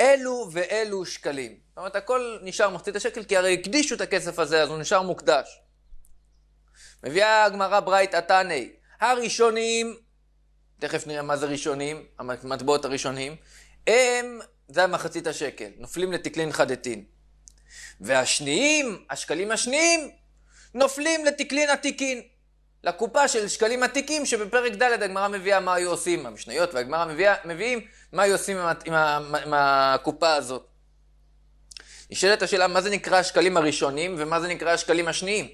אלו ואלו שקלים. זאת אומרת, הכל נשאר מחצית השקל, כי הרי הקדישו את הכסף הזה, אז הוא נשאר מוקדש. מביאה הגמרא ברייט עתני, הראשונים, תכף נראה מה זה ראשונים, המטבעות הראשונים, הם, זה מחצית השקל, נופלים לתקלין חדתין. והשניים, השקלים השניים, נופלים לתקלין עתיקין. לקופה של שקלים עתיקים שבפרק ד' הגמרא מביאה מה היו עושים, המשניות והגמרא מביאים מה היו עושים עם, עם, עם, עם הקופה הזאת. נשאלת השאלה מה זה נקרא השקלים הראשונים ומה זה נקרא השקלים השניים.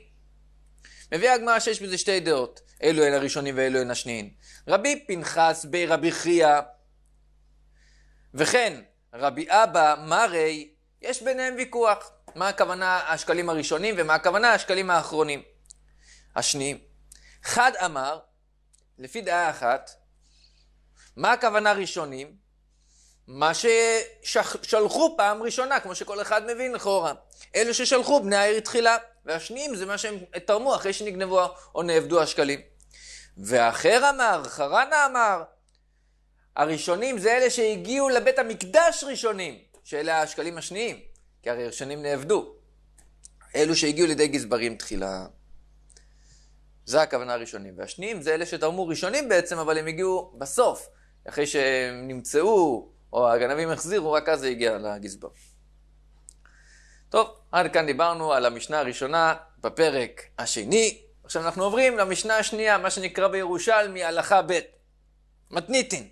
מביאה הגמרא שיש בזה שתי דעות, אלו הן הראשונים ואלו הן השניים. רבי פנחס בי רבי חייא וכן, רבי אבא, מרי, יש ביניהם ויכוח. מה הכוונה השקלים הראשונים ומה הכוונה השקלים האחרונים. השניים. חד אמר, לפי דעה אחת, מה הכוונה ראשונים? מה ששלחו פעם ראשונה, כמו שכל אחד מבין לכאורה. אלו ששלחו בני העיר תחילה, והשניים זה מה שהם תרמו אחרי שנגנבו או נאבדו השקלים. ואחר אמר, חרנה אמר, הראשונים זה אלה שהגיעו לבית המקדש ראשונים, שאלה השקלים השניים, כי הרי הראשונים נעבדו. אלו שהגיעו לידי גזברים תחילה. זה הכוונה הראשונים. והשניים זה אלה שתרמו ראשונים בעצם, אבל הם הגיעו בסוף, אחרי שהם נמצאו, או הגנבים החזירו, רק אז זה הגיע לגזבר. טוב, עד כאן דיברנו על המשנה הראשונה בפרק השני. עכשיו אנחנו עוברים למשנה השנייה, מה שנקרא בירושלמי הלכה ב' מתניתין.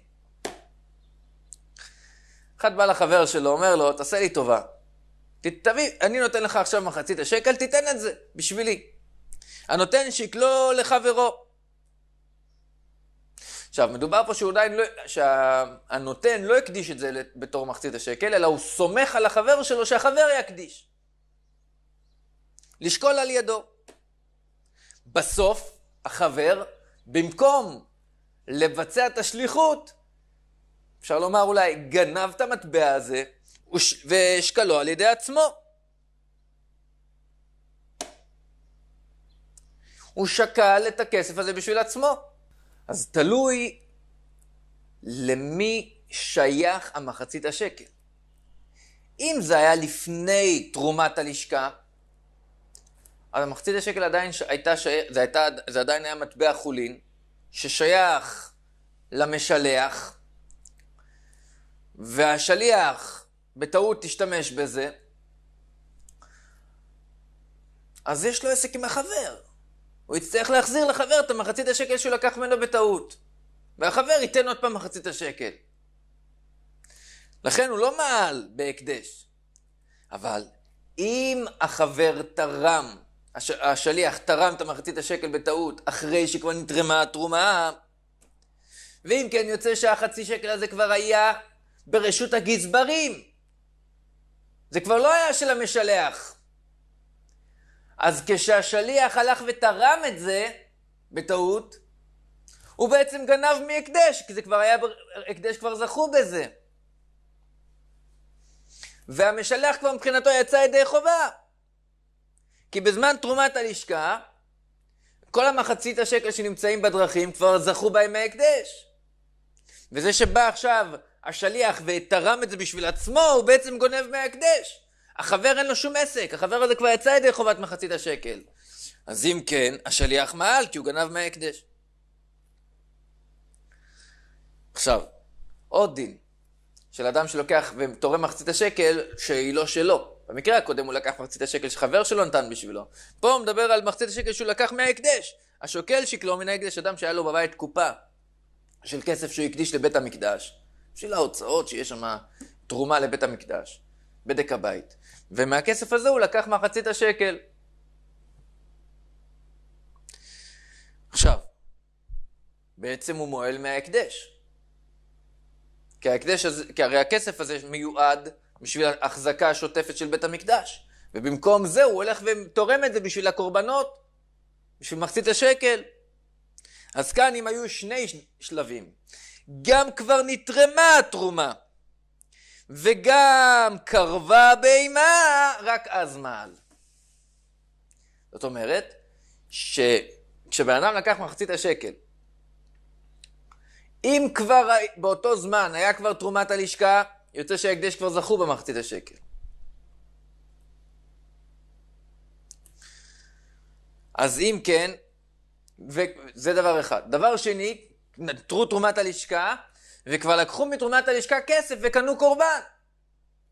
אחד בא לחבר שלו, אומר לו, תעשה לי טובה. תביא, אני נותן לך עכשיו מחצית השקל, תיתן את זה, בשבילי. הנותן שיקלו לחברו. עכשיו, מדובר פה שהוא עדיין לא, שהנותן לא הקדיש את זה בתור מחצית השקל, אלא הוא סומך על החבר שלו שהחבר יקדיש. לשקול על ידו. בסוף, החבר, במקום לבצע את השליחות, אפשר לומר אולי, גנב את המטבע הזה והשקלו על ידי עצמו. הוא שקל את הכסף הזה בשביל עצמו. אז תלוי למי שייך המחצית השקל. אם זה היה לפני תרומת הלשכה, אז המחצית השקל עדיין ש... הייתה, ש... זה, הייתה... זה עדיין היה מטבע חולין, ששייך למשלח, והשליח בטעות תשתמש בזה, אז יש לו עסק עם החבר. הוא יצטרך להחזיר לחבר את המחצית השקל שהוא לקח ממנו בטעות. והחבר ייתן עוד פעם מחצית השקל. לכן הוא לא מעל בהקדש. אבל אם החבר תרם, הש, השליח תרם את המחצית השקל בטעות אחרי שכבר נתרמה התרומה, ואם כן יוצא שהחצי שקל הזה כבר היה ברשות הגזברים. זה כבר לא היה של המשלח. אז כשהשליח הלך ותרם את זה, בטעות, הוא בעצם גנב מהקדש, כי זה כבר היה, הקדש כבר זכו בזה. והמשלח כבר מבחינתו יצא ידי חובה. כי בזמן תרומת הלשכה, כל המחצית השקל שנמצאים בדרכים כבר זכו בהם מההקדש. וזה שבא עכשיו השליח ותרם את זה בשביל עצמו, הוא בעצם גונב מההקדש. החבר אין לו שום עסק, החבר הזה כבר יצא ידי חובת מחצית השקל. אז אם כן, השליח מעל, כי הוא גנב מההקדש. עכשיו, עוד דין של אדם שלוקח ותורם מחצית השקל שהיא לא שלו. במקרה הקודם הוא לקח מחצית השקל שחבר שלו נתן בשבילו. פה הוא מדבר על מחצית השקל שהוא לקח מההקדש. השוקל שקלו מן ההקדש, אדם שהיה לו בבית קופה של כסף שהוא הקדיש לבית המקדש. בשביל ההוצאות שיש שם תרומה לבית המקדש, בדק הבית. ומהכסף הזה הוא לקח מחצית השקל. עכשיו, בעצם הוא מועל מההקדש. כי, ההקדש הזה, כי הרי הכסף הזה מיועד בשביל ההחזקה השוטפת של בית המקדש. ובמקום זה הוא הולך ותורם את זה בשביל הקורבנות, בשביל מחצית השקל. אז כאן אם היו שני שלבים, גם כבר נתרמה התרומה, וגם קרבה בהמה, רק אז מעל. זאת אומרת, שכשבן אדם לקח מחצית השקל, אם כבר באותו זמן היה כבר תרומת הלשכה, יוצא שההקדש כבר זכו במחצית השקל. אז אם כן, וזה דבר אחד. דבר שני, נטרו תרומת הלשכה, וכבר לקחו מתרומת הלשכה כסף וקנו קורבן.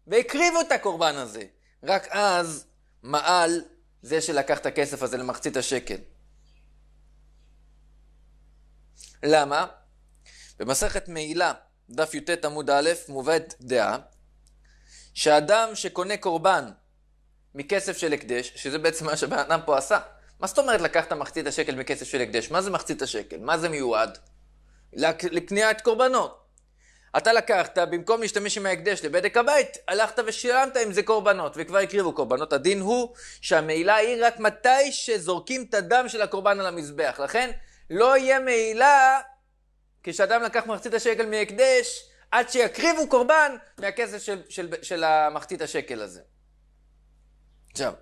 והקריבו את הקורבן הזה. רק אז מעל זה שלקח את הכסף הזה למחצית השקל. למה? במסכת מעילה, דף י"ט עמוד א', מובאת דעה שאדם שקונה קורבן מכסף של הקדש, שזה בעצם מה שבן אדם פה עשה. מה זאת אומרת לקחת מחצית השקל מכסף של הקדש? מה זה מחצית השקל? מה זה מיועד? לקניית קורבנות. אתה לקחת, במקום להשתמש עם ההקדש לבדק הבית, הלכת ושילמת עם זה קורבנות, וכבר הקריבו קורבנות. הדין הוא שהמעילה היא רק מתי שזורקים את הדם של הקורבן על המזבח. לכן, לא יהיה מעילה כשאדם לקח מחצית השקל מהקדש, עד שיקריבו קורבן מהכסף של, של, של של המחצית השקל הזה. עכשיו,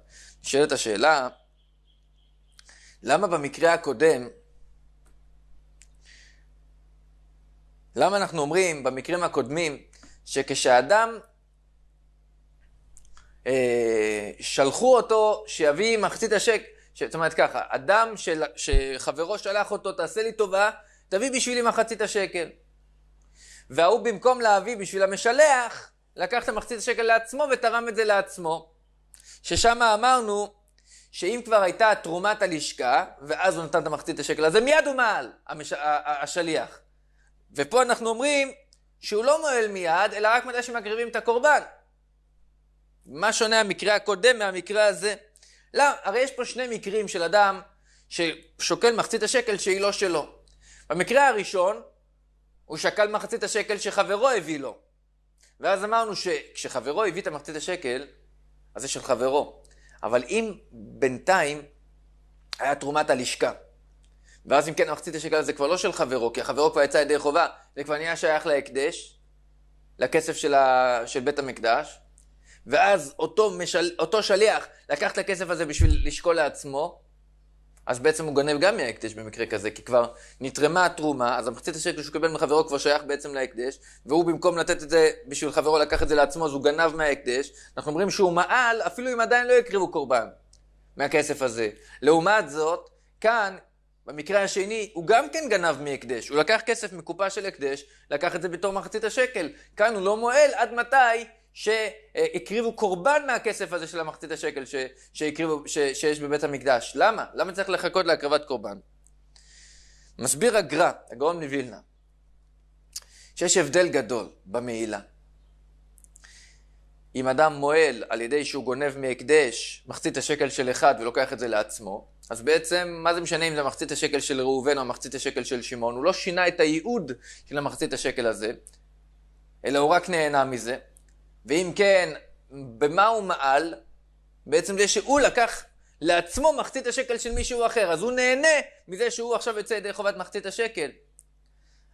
נשאלת השאלה, למה במקרה הקודם למה אנחנו אומרים במקרים הקודמים שכשאדם אה, שלחו אותו שיביא מחצית השק, ש, זאת אומרת ככה, אדם של, שחברו שלח אותו, תעשה לי טובה, תביא בשבילי מחצית השקל. וההוא במקום להביא בשביל המשלח, לקח את המחצית השקל לעצמו ותרם את זה לעצמו. ששם אמרנו שאם כבר הייתה תרומת הלשכה, ואז הוא נתן את המחצית השקל, הזה, מיד הוא מעל, המש... השליח. ופה אנחנו אומרים שהוא לא מועל מיד, אלא רק מתי שמקריבים את הקורבן. מה שונה המקרה הקודם מהמקרה הזה? לא, הרי יש פה שני מקרים של אדם ששוקל מחצית השקל שהיא לא שלו. במקרה הראשון, הוא שקל מחצית השקל שחברו הביא לו. ואז אמרנו שכשחברו הביא את המחצית השקל, אז זה של חברו. אבל אם בינתיים היה תרומת הלשכה, ואז אם כן המחצית השקל הזה כבר לא של חברו, כי חברו כבר יצא ידי חובה, זה כבר נהיה שייך להקדש, לכסף של, ה... של בית המקדש, ואז אותו, משל... אותו שליח לקח את הכסף הזה בשביל לשקול לעצמו, אז בעצם הוא גנב גם מההקדש במקרה כזה, כי כבר נתרמה התרומה, אז המחצית השקל שהוא קיבל מחברו כבר שייך בעצם להקדש, והוא במקום לתת את זה בשביל חברו לקח את זה לעצמו, אז הוא גנב מההקדש. אנחנו אומרים שהוא מעל, אפילו אם עדיין לא יקריבו קורבן מהכסף הזה. לעומת זאת, כאן במקרה השני, הוא גם כן גנב מהקדש. הוא לקח כסף מקופה של הקדש, לקח את זה בתור מחצית השקל. כאן הוא לא מועל עד מתי שהקריבו קורבן מהכסף הזה של המחצית השקל ש, שהקריבו, ש, שיש בבית המקדש. למה? למה צריך לחכות להקרבת קורבן? מסביר הגר"א, הגאון מווילנה, שיש הבדל גדול במעילה. אם אדם מועל על ידי שהוא גונב מהקדש מחצית השקל של אחד ולוקח את זה לעצמו, אז בעצם, מה זה משנה אם זה מחצית השקל של ראובן או מחצית השקל של שמעון? הוא לא שינה את הייעוד של המחצית השקל הזה, אלא הוא רק נהנה מזה. ואם כן, במה הוא מעל? בעצם זה שהוא לקח לעצמו מחצית השקל של מישהו אחר, אז הוא נהנה מזה שהוא עכשיו יוצא ידי חובת מחצית השקל.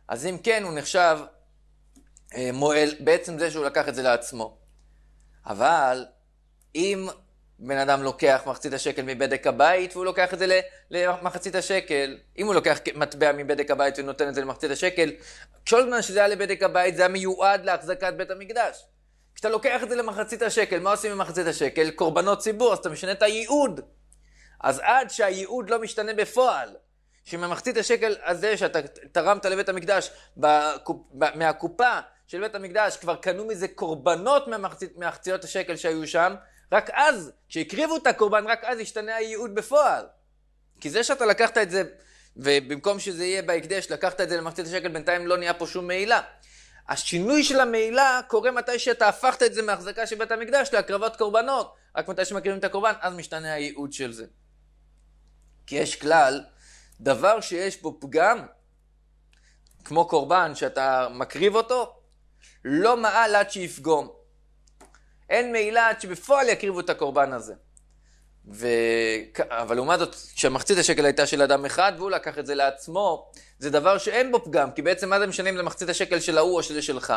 אז אם כן, הוא נחשב אה, מועל בעצם זה שהוא לקח את זה לעצמו. אבל אם בן אדם לוקח מחצית השקל מבדק הבית והוא לוקח את זה למחצית השקל. אם הוא לוקח מטבע מבדק הבית ונותן את זה למחצית השקל, כל זמן שזה היה לבדק הבית זה היה מיועד להחזקת בית המקדש. כשאתה לוקח את זה למחצית השקל, מה עושים עם מחצית השקל? קורבנות ציבור, אז אתה משנה את הייעוד. אז עד שהייעוד לא משתנה בפועל, שממחצית השקל הזה שאתה תרמת לבית המקדש בקופ... מהקופה של בית המקדש, כבר קנו מזה קורבנות ממחצית, מהחציות השקל שהיו שם, רק אז, כשהקריבו את הקורבן, רק אז השתנה הייעוד בפועל. כי זה שאתה לקחת את זה, ובמקום שזה יהיה בהקדש, לקחת את זה למחצית השקל, בינתיים לא נהיה פה שום מעילה. השינוי של המעילה קורה מתי שאתה הפכת את זה מהחזקה של בית המקדש להקרבת קורבנות. רק מתי שמקריבים את הקורבן, אז משתנה הייעוד של זה. כי יש כלל, דבר שיש בו פגם, כמו קורבן שאתה מקריב אותו, לא מעל עד שיפגום. אין מעילה עד שבפועל יקריבו את הקורבן הזה. ו... אבל לעומת זאת, כשמחצית השקל הייתה של אדם אחד והוא לקח את זה לעצמו, זה דבר שאין בו פגם, כי בעצם מה זה משנה אם זה מחצית השקל של ההוא או שזה שלך?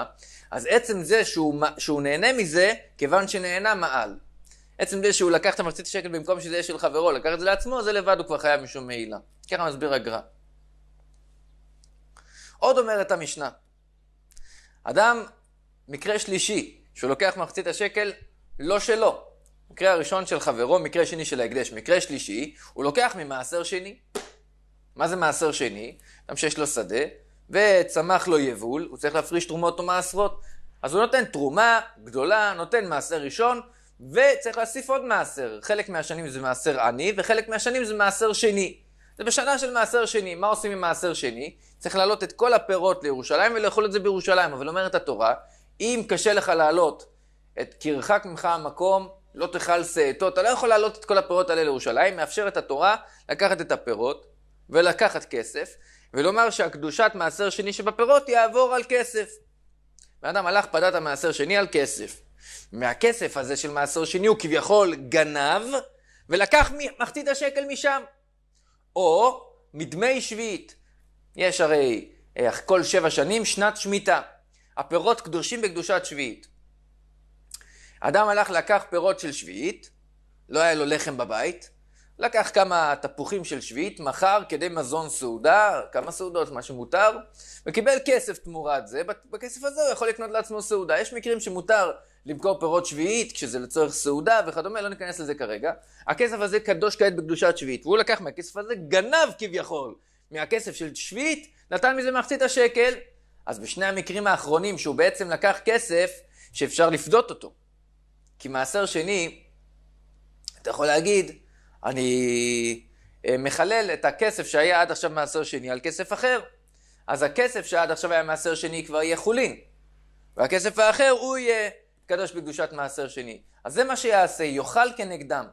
אז עצם זה שהוא, שהוא נהנה מזה, כיוון שנהנה מעל. עצם זה שהוא לקח את המחצית השקל במקום שזה יהיה של חברו, לקח את זה לעצמו, זה לבד הוא כבר חייב משום מעילה. ככה מסביר הגר"א. עוד אומרת המשנה, אדם, מקרה שלישי, שהוא לוקח מחצית השקל לא שלו. מקרה הראשון של חברו, מקרה שני של ההקדש, מקרה שלישי, הוא לוקח ממעשר שני. מה זה מעשר שני? גם שיש לו שדה, וצמח לו יבול, הוא צריך להפריש תרומות ומעשרות. אז הוא נותן תרומה גדולה, נותן מעשר ראשון, וצריך להוסיף עוד מעשר. חלק מהשנים זה מעשר עני, וחלק מהשנים זה מעשר שני. זה בשנה של מעשר שני. מה עושים עם מעשר שני? צריך להעלות את כל הפירות לירושלים ולאכול את זה בירושלים. אבל אומרת התורה, אם קשה לך לעלות את כרחק ממך המקום, לא תאכל שאתו, אתה לא יכול לעלות את כל הפירות האלה לירושלים, מאפשרת התורה לקחת את הפירות ולקחת כסף, ולומר שהקדושת מעשר שני שבפירות יעבור על כסף. בן אדם הלך פדת המעשר שני על כסף. מהכסף הזה של מעשר שני הוא כביכול גנב, ולקח מחצית השקל משם. או מדמי שביעית. יש הרי אה, כל שבע שנים שנת שמיטה. הפירות קדושים בקדושת שביעית. אדם הלך, לקח פירות של שביעית, לא היה לו לחם בבית, לקח כמה תפוחים של שביעית, מכר כדי מזון סעודה, כמה סעודות, מה שמותר, וקיבל כסף תמורת זה, בכסף הזה הוא יכול לקנות לעצמו סעודה. יש מקרים שמותר למכור פירות שביעית, כשזה לצורך סעודה וכדומה, לא ניכנס לזה כרגע. הכסף הזה קדוש כעת בקדושת שביעית, והוא לקח מהכסף הזה, גנב כביכול מהכסף של שביעית, נתן מזה מחצית השקל, אז בשני המקרים האחרונים שהוא בעצם לקח כסף שאפשר לפדות אותו. כי מעשר שני, אתה יכול להגיד, אני אה, מחלל את הכסף שהיה עד עכשיו מעשר שני על כסף אחר. אז הכסף שעד עכשיו היה מעשר שני כבר יהיה חולין. והכסף האחר הוא יהיה קדוש בקדושת מעשר שני. אז זה מה שיעשה, יאכל כנגדם.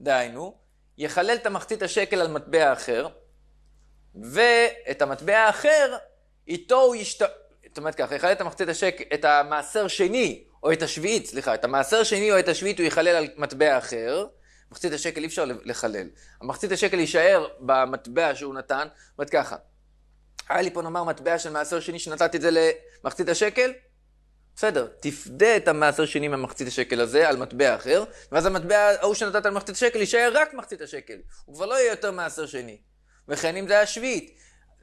דהיינו, יחלל את המחצית השקל על מטבע אחר, ואת המטבע האחר איתו הוא ישת... זאת אומרת ככה, יחלל את המחצית השקל, את המעשר שני, או את השביעית, סליחה, את המעשר שני או את השביעית הוא יחלל על מטבע אחר. מחצית השקל אי אפשר לחלל. המחצית השקל יישאר במטבע שהוא נתן, זאת אומרת ככה, היה לי פה נאמר מטבע של מעשר שני שנתתי את זה למחצית השקל, בסדר, תפדה את המעשר שני מהמחצית השקל הזה על מטבע אחר, ואז המטבע ההוא שנתת על מחצית השקל יישאר רק מחצית השקל, הוא כבר לא יהיה יותר מעשר שני. וכן אם זה היה שביעית.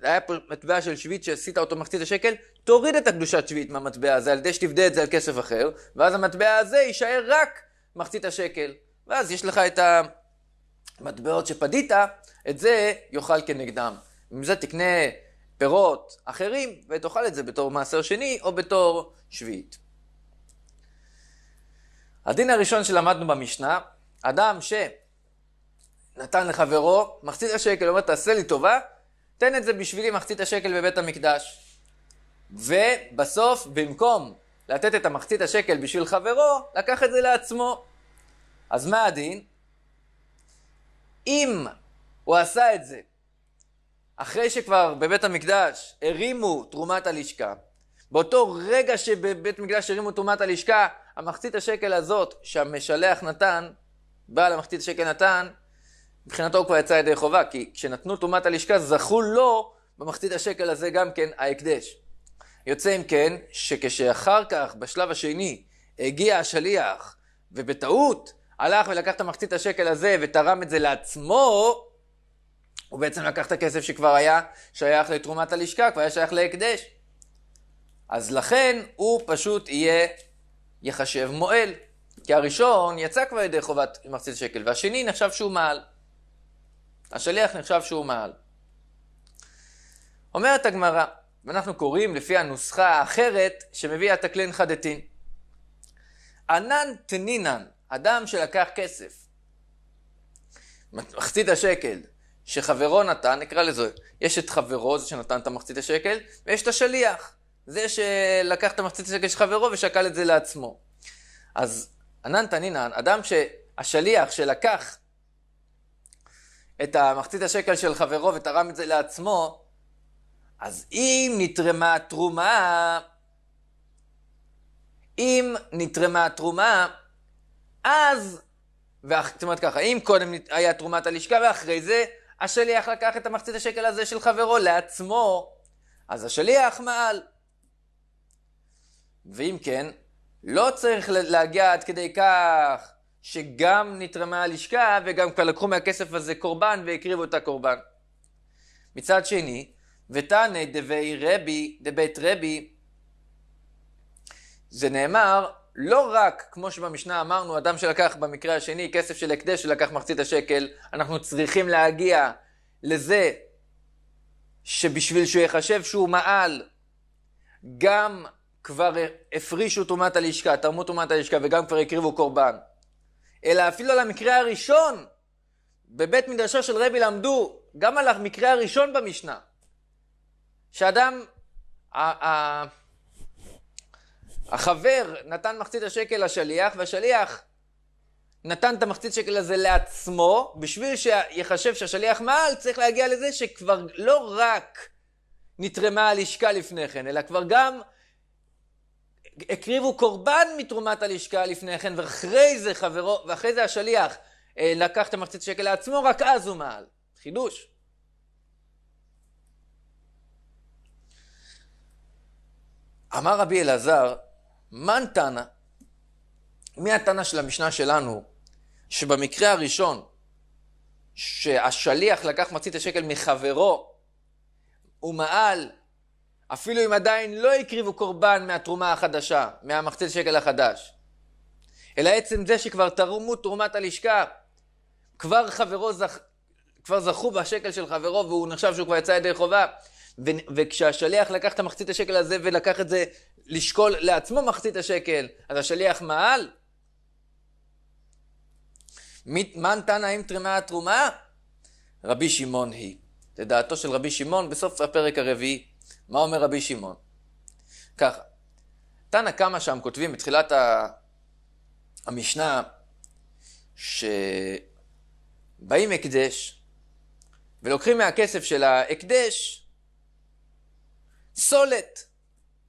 היה מטבע של שביעית שעשית אותו מחצית השקל, תוריד את הקדושת שביעית מהמטבע הזה על ידי שתבדה את זה על כסף אחר, ואז המטבע הזה יישאר רק מחצית השקל. ואז יש לך את המטבעות שפדית, את זה יאכל כנגדם. עם זה תקנה פירות אחרים, ותאכל את זה בתור מעשר שני או בתור שביעית. הדין הראשון שלמדנו במשנה, אדם שנתן לחברו מחצית השקל, אומר תעשה לי טובה, תן את זה בשבילי מחצית השקל בבית המקדש. ובסוף, במקום לתת את המחצית השקל בשביל חברו, לקח את זה לעצמו. אז מה הדין? אם הוא עשה את זה אחרי שכבר בבית המקדש הרימו תרומת הלשכה, באותו רגע שבבית מקדש הרימו תרומת הלשכה, המחצית השקל הזאת שהמשלח נתן, בעל המחצית השקל נתן, מבחינתו הוא כבר יצא ידי חובה, כי כשנתנו טומאת הלשכה זכו לו במחצית השקל הזה גם כן ההקדש. יוצא אם כן, שכשאחר כך, בשלב השני, הגיע השליח, ובטעות הלך ולקח את המחצית השקל הזה ותרם את זה לעצמו, הוא בעצם לקח את הכסף שכבר היה שייך לתרומת הלשכה, כבר היה שייך להקדש. אז לכן הוא פשוט יהיה, ייחשב מועל. כי הראשון יצא כבר ידי חובת מחצית השקל, והשני נחשב שהוא מעל. השליח נחשב שהוא מעל. אומרת הגמרא, ואנחנו קוראים לפי הנוסחה האחרת שמביא התקלין חדתין. ענן תנינן, אדם שלקח כסף, מחצית השקל שחברו נתן, נקרא לזה, יש את חברו, זה שנתן את המחצית השקל, ויש את השליח, זה שלקח את המחצית השקל של חברו ושקל את זה לעצמו. אז ענן תנינן, אדם שהשליח שלקח את המחצית השקל של חברו ותרם את זה לעצמו, אז אם נתרמה התרומה, אם נתרמה התרומה, אז, ואח, זאת אומרת ככה, אם קודם היה תרומת הלשכה ואחרי זה השליח לקח את המחצית השקל הזה של חברו לעצמו, אז השליח מעל. ואם כן, לא צריך להגיע עד כדי כך שגם נתרמה הלשכה וגם כבר לקחו מהכסף הזה קורבן והקריבו את הקורבן. מצד שני, ותנא דבי רבי, דבית רבי, זה נאמר לא רק, כמו שבמשנה אמרנו, אדם שלקח במקרה השני כסף של הקדש שלקח מחצית השקל, אנחנו צריכים להגיע לזה שבשביל שהוא יחשב שהוא מעל, גם כבר הפרישו תרומת הלשכה, תרמו תרומת הלשכה וגם כבר הקריבו קורבן. אלא אפילו על המקרה הראשון. בבית מדרשו של רבי למדו גם על המקרה הראשון במשנה. שאדם, החבר נתן מחצית השקל לשליח, והשליח נתן את המחצית שקל הזה לעצמו, בשביל שיחשב שהשליח מעל, צריך להגיע לזה שכבר לא רק נתרמה הלשכה לפני כן, אלא כבר גם הקריבו קורבן מתרומת הלשכה לפני כן, ואחרי זה חברו, ואחרי זה השליח אה, לקח את המחצית שקל לעצמו, רק אז הוא מעל. חידוש. אמר רבי אלעזר, מן תנא? מי התנא של המשנה שלנו, שבמקרה הראשון, שהשליח לקח מחצית השקל מחברו, הוא מעל אפילו אם עדיין לא הקריבו קורבן מהתרומה החדשה, מהמחצית שקל החדש. אלא עצם זה שכבר תרמו תרומת הלשכה, כבר חברו זכ... כבר זכו בשקל של חברו והוא נחשב שהוא כבר יצא ידי חובה. ו... וכשהשליח לקח את המחצית השקל הזה ולקח את זה לשקול לעצמו מחצית השקל, אז השליח מעל? מי... מה נתנה אם תרמה התרומה? רבי שמעון היא. לדעתו של רבי שמעון בסוף הפרק הרביעי. מה אומר רבי שמעון? ככה, תנא קמא שם כותבים בתחילת ה... המשנה, שבאים הקדש ולוקחים מהכסף של ההקדש סולת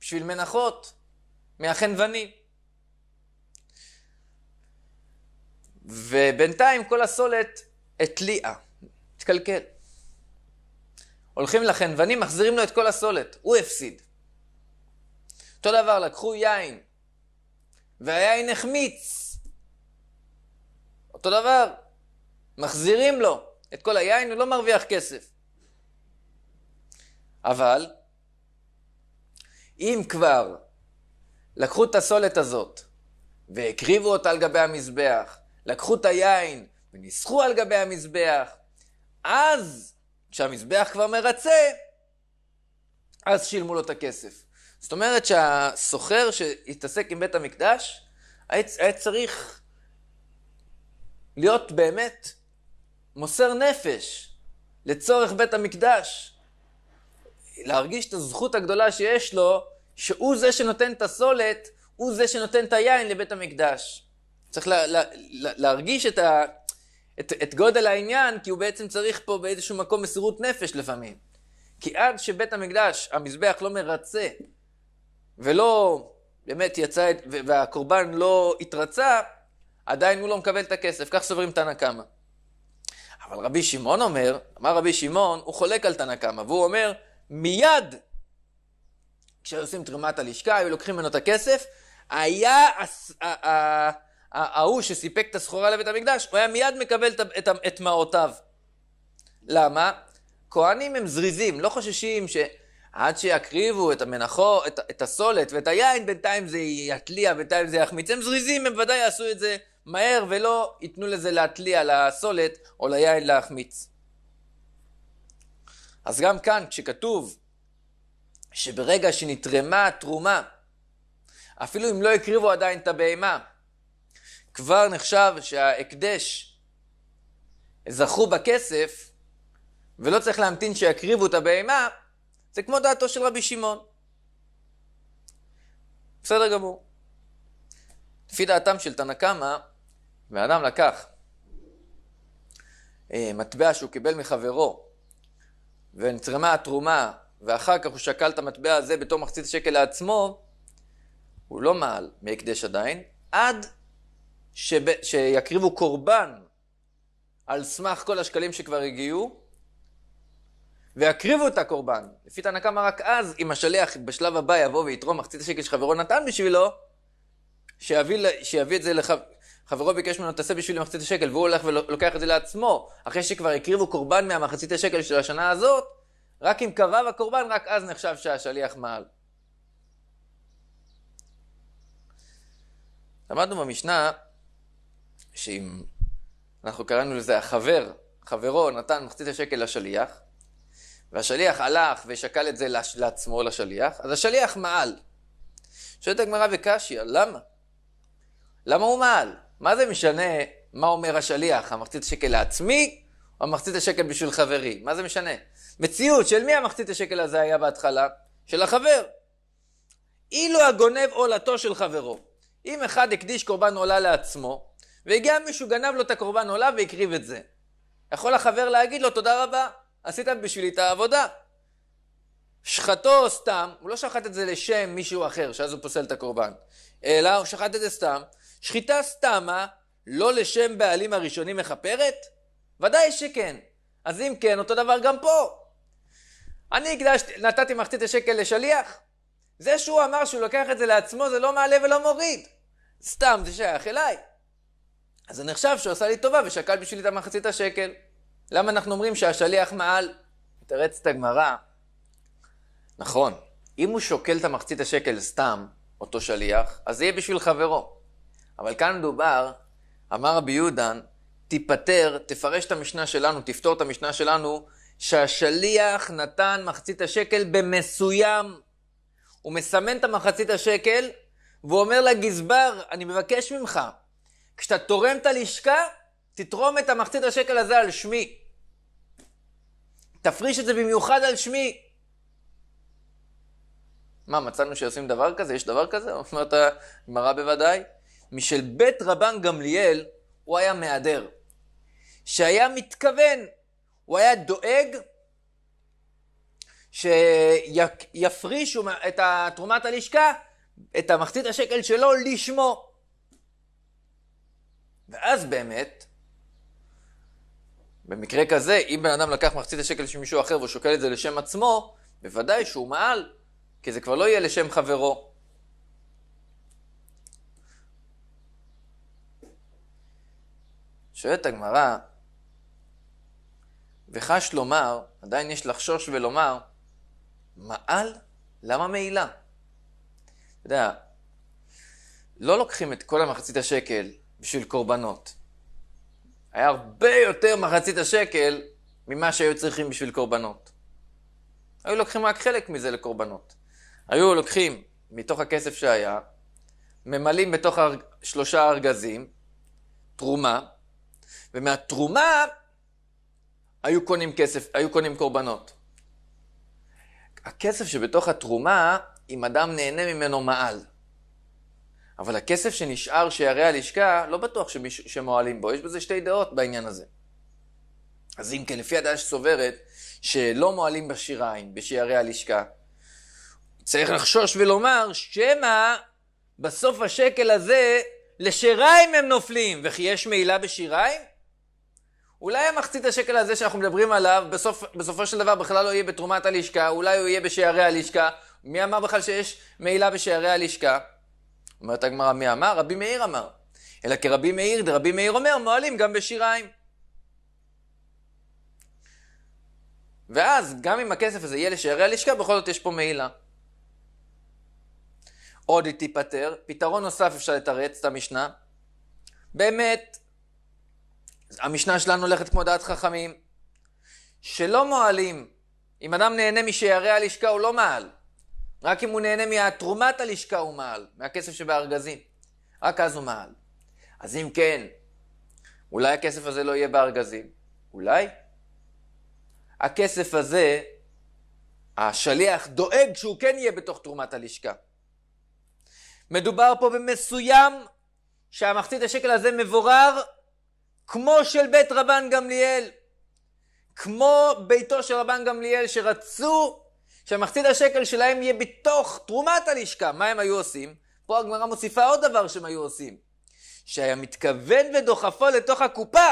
בשביל מנחות מהחנווני. ובינתיים כל הסולת התליעה, התקלקל. הולכים לחנוונים, מחזירים לו את כל הסולת, הוא הפסיד. אותו דבר, לקחו יין, והיין החמיץ. אותו דבר, מחזירים לו את כל היין, הוא לא מרוויח כסף. אבל, אם כבר לקחו את הסולת הזאת והקריבו אותה על גבי המזבח, לקחו את היין וניסחו על גבי המזבח, אז כשהמזבח כבר מרצה, אז שילמו לו את הכסף. זאת אומרת שהסוחר שהתעסק עם בית המקדש, היה צריך להיות באמת מוסר נפש לצורך בית המקדש. להרגיש את הזכות הגדולה שיש לו, שהוא זה שנותן את הסולת, הוא זה שנותן את היין לבית המקדש. צריך לה, לה, לה, להרגיש את ה... את, את גודל העניין, כי הוא בעצם צריך פה באיזשהו מקום מסירות נפש לפעמים. כי עד שבית המקדש, המזבח לא מרצה, ולא באמת יצא, את, והקורבן לא התרצה, עדיין הוא לא מקבל את הכסף. כך סוברים תנא קמא. אבל רבי שמעון אומר, אמר רבי שמעון, הוא חולק על תנא קמא, והוא אומר, מיד כשעושים תרומת הלשכה, היו לוקחים ממנו את הכסף, היה הס, ה, ה, ה, ההוא שסיפק את הסחורה לבית המקדש, הוא היה מיד מקבל את, את, למה? כהנים הם זריזים, לא חוששים שעד שיקריבו את המנחו, את, את הסולת ואת היין, בינתיים זה יתליע, בינתיים זה יחמיץ. הם זריזים, הם ודאי יעשו את זה מהר ולא ייתנו לזה להתליע לסולת או ליין להחמיץ. אז גם כאן, כשכתוב שברגע שנתרמה התרומה, אפילו אם לא הקריבו עדיין את הבהמה, כבר נחשב שההקדש זכו בכסף, ולא צריך להמתין שיקריבו את הבהמה, זה כמו דעתו של רבי שמעון. בסדר גמור. לפי דעתם של תנא קמא, והאדם לקח אה, מטבע שהוא קיבל מחברו, ונצרמה התרומה, ואחר כך הוא שקל את המטבע הזה בתור מחצית שקל לעצמו, הוא לא מעל מהקדש עדיין, עד שב, שיקריבו קורבן על סמך כל השקלים שכבר הגיעו, ויקריבו את הקורבן. לפי תנא קמא רק אז, אם השליח בשלב הבא יבוא ויתרום מחצית השקל שחברו נתן בשבילו, שיביא, שיביא את זה לחב... חברו ביקש ממנו, תעשה בשבילי מחצית השקל, והוא הולך ולוקח את זה לעצמו, אחרי שכבר הקריבו קורבן מהמחצית השקל של השנה הזאת, רק אם קרב הקורבן, רק אז נחשב שהשליח מעל. למדנו במשנה שאם אנחנו קראנו לזה החבר, חברו נתן מחצית השקל לשליח, והשליח הלך ושקל את זה לעצמו לשליח, אז השליח מעל. שואלת הגמרא וקשיא, למה? למה הוא מעל? מה זה משנה מה אומר השליח, המחצית השקל לעצמי או המחצית השקל בשביל חברי? מה זה משנה? מציאות של מי המחצית השקל הזה היה בהתחלה? של החבר. אילו הגונב עולתו של חברו. אם אחד הקדיש קורבן עולה לעצמו, והגיע מישהו, גנב לו את הקורבן עולה והקריב את זה. יכול החבר להגיד לו, תודה רבה, עשית בשבילי את העבודה. שחטו סתם, הוא לא שחט את זה לשם מישהו אחר, שאז הוא פוסל את הקורבן, אלא הוא שחט את זה סתם. שחיטה סתמה, לא לשם בעלים הראשונים מכפרת? ודאי שכן. אז אם כן, אותו דבר גם פה. אני הקדשתי, נתתי מחצית השקל לשליח. זה שהוא אמר שהוא לוקח את זה לעצמו, זה לא מעלה ולא מוריד. סתם, זה שייך אליי. אז זה נחשב שהוא עשה לי טובה ושקל בשבילי את המחצית השקל. למה אנחנו אומרים שהשליח מעל? תרץ את הגמרא. נכון, אם הוא שוקל את המחצית השקל סתם, אותו שליח, אז זה יהיה בשביל חברו. אבל כאן מדובר, אמר רבי יהודן, תיפטר, תפרש את המשנה שלנו, תפתור את המשנה שלנו, שהשליח נתן מחצית השקל במסוים. הוא מסמן את המחצית השקל, והוא אומר לגזבר, אני מבקש ממך, כשאתה תורם את הלשכה, תתרום את המחצית השקל הזה על שמי. תפריש את זה במיוחד על שמי. מה, מצאנו שעושים דבר כזה? יש דבר כזה? *laughs* אומרת הגמרא בוודאי. משל בית רבן גמליאל, הוא היה מהדר. שהיה מתכוון, הוא היה דואג שיפרישו את תרומת הלשכה, את המחצית השקל שלו לשמו. ואז באמת, במקרה כזה, אם בן אדם לקח מחצית השקל של מישהו אחר והוא שוקל את זה לשם עצמו, בוודאי שהוא מעל, כי זה כבר לא יהיה לשם חברו. שואלת הגמרא, וחש לומר, עדיין יש לחשוש ולומר, מעל? למה מעילה? אתה יודע, לא לוקחים את כל המחצית השקל בשביל קורבנות. היה הרבה יותר מחצית השקל ממה שהיו צריכים בשביל קורבנות. היו לוקחים רק חלק מזה לקורבנות. היו לוקחים מתוך הכסף שהיה, ממלאים בתוך הר... שלושה ארגזים, תרומה, ומהתרומה היו קונים כסף, היו קונים קורבנות. הכסף שבתוך התרומה, אם אדם נהנה ממנו מעל. אבל הכסף שנשאר שיראה הלשכה, לא בטוח שמיש, שמועלים בו. יש בזה שתי דעות בעניין הזה. אז אם כן, לפי הדעה שסוברת, שלא מועלים בשיריים, בשיערי הלשכה, צריך לחשוש ולומר, שמא בסוף השקל הזה, לשיריים הם נופלים, וכי יש מעילה בשיריים? אולי המחצית השקל הזה שאנחנו מדברים עליו, בסוף, בסופו של דבר בכלל לא יהיה בתרומת הלשכה, אולי הוא יהיה בשערי הלשכה. מי אמר בכלל שיש מעילה בשערי הלשכה? אומרת הגמרא, מי אמר? רבי מאיר אמר. אלא כרבי מאיר, דרבי מאיר אומר, מועלים גם בשיריים. ואז, גם אם הכסף הזה יהיה לשערי הלשכה, בכל זאת יש פה מעילה. עוד היא תיפטר, פתרון נוסף אפשר לתרץ את המשנה. באמת, המשנה שלנו הולכת כמו דעת חכמים, שלא מועלים. אם אדם נהנה משערי הלשכה, הוא לא מעל. רק אם הוא נהנה מתרומת הלשכה הוא מעל, מהכסף שבארגזים. רק אז הוא מעל. אז אם כן, אולי הכסף הזה לא יהיה בארגזים? אולי? הכסף הזה, השליח דואג שהוא כן יהיה בתוך תרומת הלשכה. מדובר פה במסוים שהמחצית השקל הזה מבורר כמו של בית רבן גמליאל. כמו ביתו של רבן גמליאל שרצו שהמחצית השקל שלהם יהיה בתוך תרומת הלשכה. מה הם היו עושים? פה הגמרא מוסיפה עוד דבר שהם היו עושים. שהיה מתכוון ודוחפו לתוך הקופה.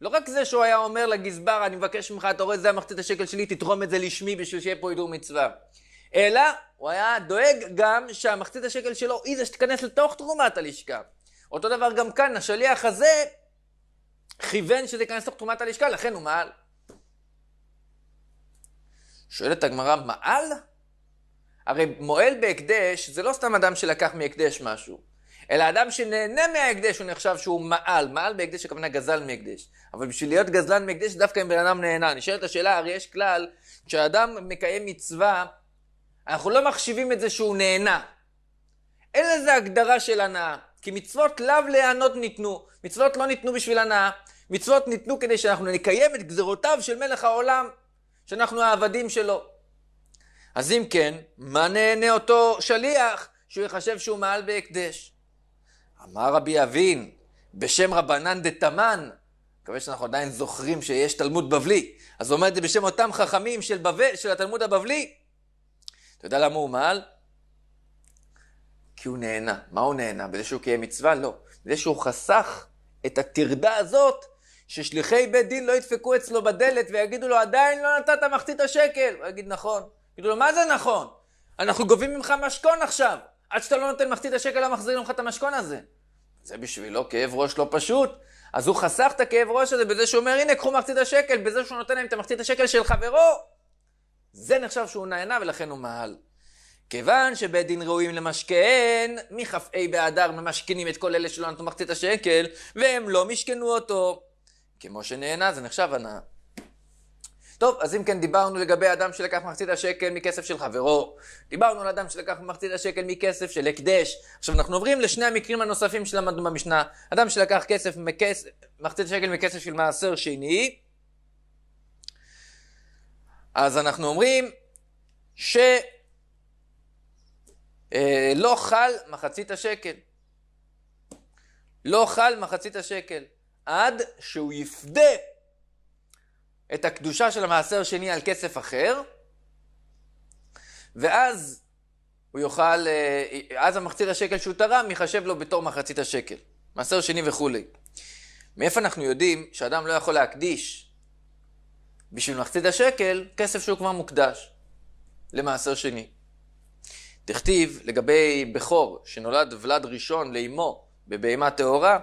לא רק זה שהוא היה אומר לגזבר, אני מבקש ממך, אתה רואה, זה המחצית השקל שלי, תתרום את זה לשמי בשביל שיהיה פה הידור מצווה. אלא, הוא היה דואג גם שהמחצית השקל שלו היא זה שתיכנס לתוך תרומת הלשכה. אותו דבר גם כאן, השליח הזה כיוון שזה ייכנס לתוך תרומת הלשכה, לכן הוא מעל. שואלת הגמרא, מעל? הרי מועל בהקדש זה לא סתם אדם שלקח מהקדש משהו, אלא אדם שנהנה מההקדש הוא נחשב שהוא מעל. מעל בהקדש הכוונה גזל מהקדש. אבל בשביל להיות גזלן מהקדש דווקא אם בן אדם נהנה. נשאלת השאלה, הרי יש כלל, כשאדם מקיים מצווה, אנחנו לא מחשיבים את זה שהוא נהנה. אין לזה הגדרה של הנאה. כי מצוות לאו להיענות ניתנו. מצוות לא ניתנו בשביל הנאה. מצוות ניתנו כדי שאנחנו נקיים את גזרותיו של מלך העולם. שאנחנו העבדים שלו. אז אם כן, מה נהנה אותו שליח שהוא יחשב שהוא מעל בהקדש? אמר רבי אבין, בשם רבנן דתמן, מקווה שאנחנו עדיין זוכרים שיש תלמוד בבלי, אז הוא אומר את זה בשם אותם חכמים של, בבל, של התלמוד הבבלי. אתה יודע למה הוא מעל? כי הוא נהנה. מה הוא נהנה? בזה שהוא קיים מצווה? לא. בזה שהוא חסך את הטרדה הזאת ששליחי בית דין לא ידפקו אצלו בדלת ויגידו לו, עדיין לא נתת מחצית השקל. הוא יגיד, נכון. יגידו לו, מה זה נכון? אנחנו גובים ממך משכון עכשיו. עד שאתה לא נותן מחצית השקל, לא מחזירים לך את המשכון הזה. זה בשבילו כאב ראש לא פשוט. אז הוא חסך את הכאב ראש הזה בזה שהוא אומר, הנה, קחו מחצית השקל, בזה שהוא נותן להם את המחצית השקל של חברו. זה נחשב שהוא נהנה ולכן הוא מעל. כיוון שבית דין ראויים למשכן, מכ"ה באדר ממשכנים את כל אלה שלא נתנו מחצית השקל, והם לא משכנו אותו. כמו שנהנה זה נחשב הנאה. טוב, אז אם כן דיברנו לגבי אדם שלקח מחצית השקל מכסף של חברו, דיברנו על אדם שלקח מחצית השקל מכסף של הקדש, עכשיו אנחנו עוברים לשני המקרים הנוספים שלמדנו במשנה, אדם שלקח כסף מכס... מחצית השקל מכסף של מעשר שני, אז אנחנו אומרים שלא אה, לא חל מחצית השקל. לא חל מחצית השקל. עד שהוא יפדה את הקדושה של המעשר שני על כסף אחר, ואז הוא יוכל, אה, אז המחציר השקל שהוא תרם ייחשב לו בתור מחצית השקל. מעשר שני וכולי. מאיפה אנחנו יודעים שאדם לא יכול להקדיש בשביל מחצית השקל כסף שהוא כבר מוקדש למעשר שני? תכתיב לגבי בכור שנולד ולד ראשון לאמו בבהמה טהורה,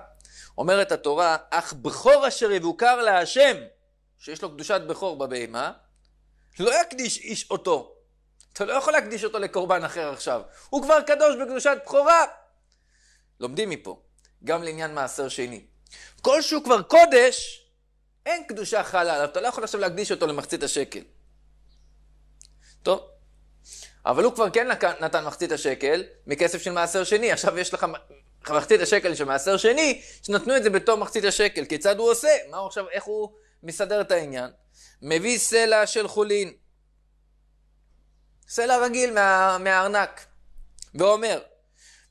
אומרת התורה, אך בכור אשר יבוקר להשם, שיש לו קדושת בכור בבהמה, לא יקדיש איש אותו. אתה לא יכול להקדיש אותו לקורבן אחר עכשיו. הוא כבר קדוש בקדושת בכורה. לומדים מפה, גם לעניין מעשר שני. כל שהוא כבר קודש, אין קדושה חלה עליו. אתה לא יכול עכשיו להקדיש אותו למחצית השקל. טוב. אבל הוא כבר כן נתן מחצית השקל מכסף של מעשר שני, עכשיו יש לך מחצית השקל של מעשר שני, שנתנו את זה בתום מחצית השקל. כיצד הוא עושה? מה הוא עכשיו, איך הוא מסדר את העניין? מביא סלע של חולין, סלע רגיל מה, מהארנק, ואומר,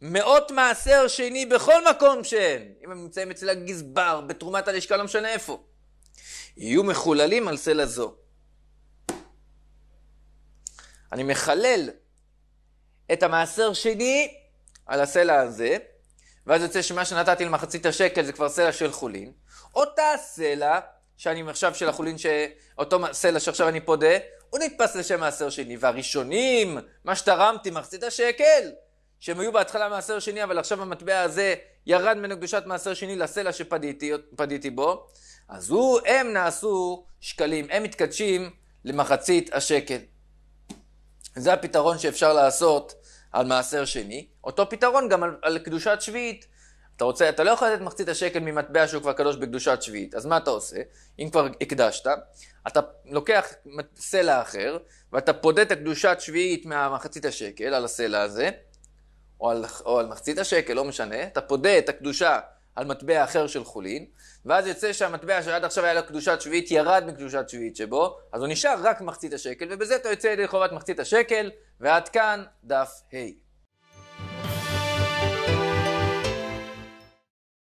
מאות מעשר שני בכל מקום שהם, אם הם נמצאים אצל הגזבר, בתרומת הלשכה, לא משנה איפה, יהיו מחוללים על סלע זו. אני מחלל את המעשר שני על הסלע הזה, ואז יוצא שמה שנתתי למחצית השקל זה כבר סלע של חולין. אותה סלע, שאני עכשיו של החולין, ש... אותו סלע שעכשיו אני פודה, הוא נתפס לשם מעשר שני. והראשונים, מה שתרמתי, מחצית השקל, שהם היו בהתחלה מעשר שני, אבל עכשיו המטבע הזה ירד ממנו קדושת מעשר שני לסלע שפדיתי בו, אז הוא, הם נעשו שקלים, הם מתקדשים למחצית השקל. זה הפתרון שאפשר לעשות על מעשר שני, אותו פתרון גם על, על קדושת שביעית. אתה רוצה, אתה לא יכול לתת מחצית השקל ממטבע שהוא כבר קדוש בקדושת שביעית, אז מה אתה עושה? אם כבר הקדשת, אתה לוקח סלע אחר, ואתה פודה את הקדושת שביעית מהמחצית השקל על הסלע הזה, או על, או על מחצית השקל, לא משנה, אתה פודה את הקדושה על מטבע אחר של חולין, ואז יוצא שהמטבע שעד עכשיו היה לו קדושת שביעית ירד מקדושת שביעית שבו, אז הוא נשאר רק מחצית השקל, ובזה אתה יוצא ידי חובת מחצית השקל, ועד כאן דף ה'.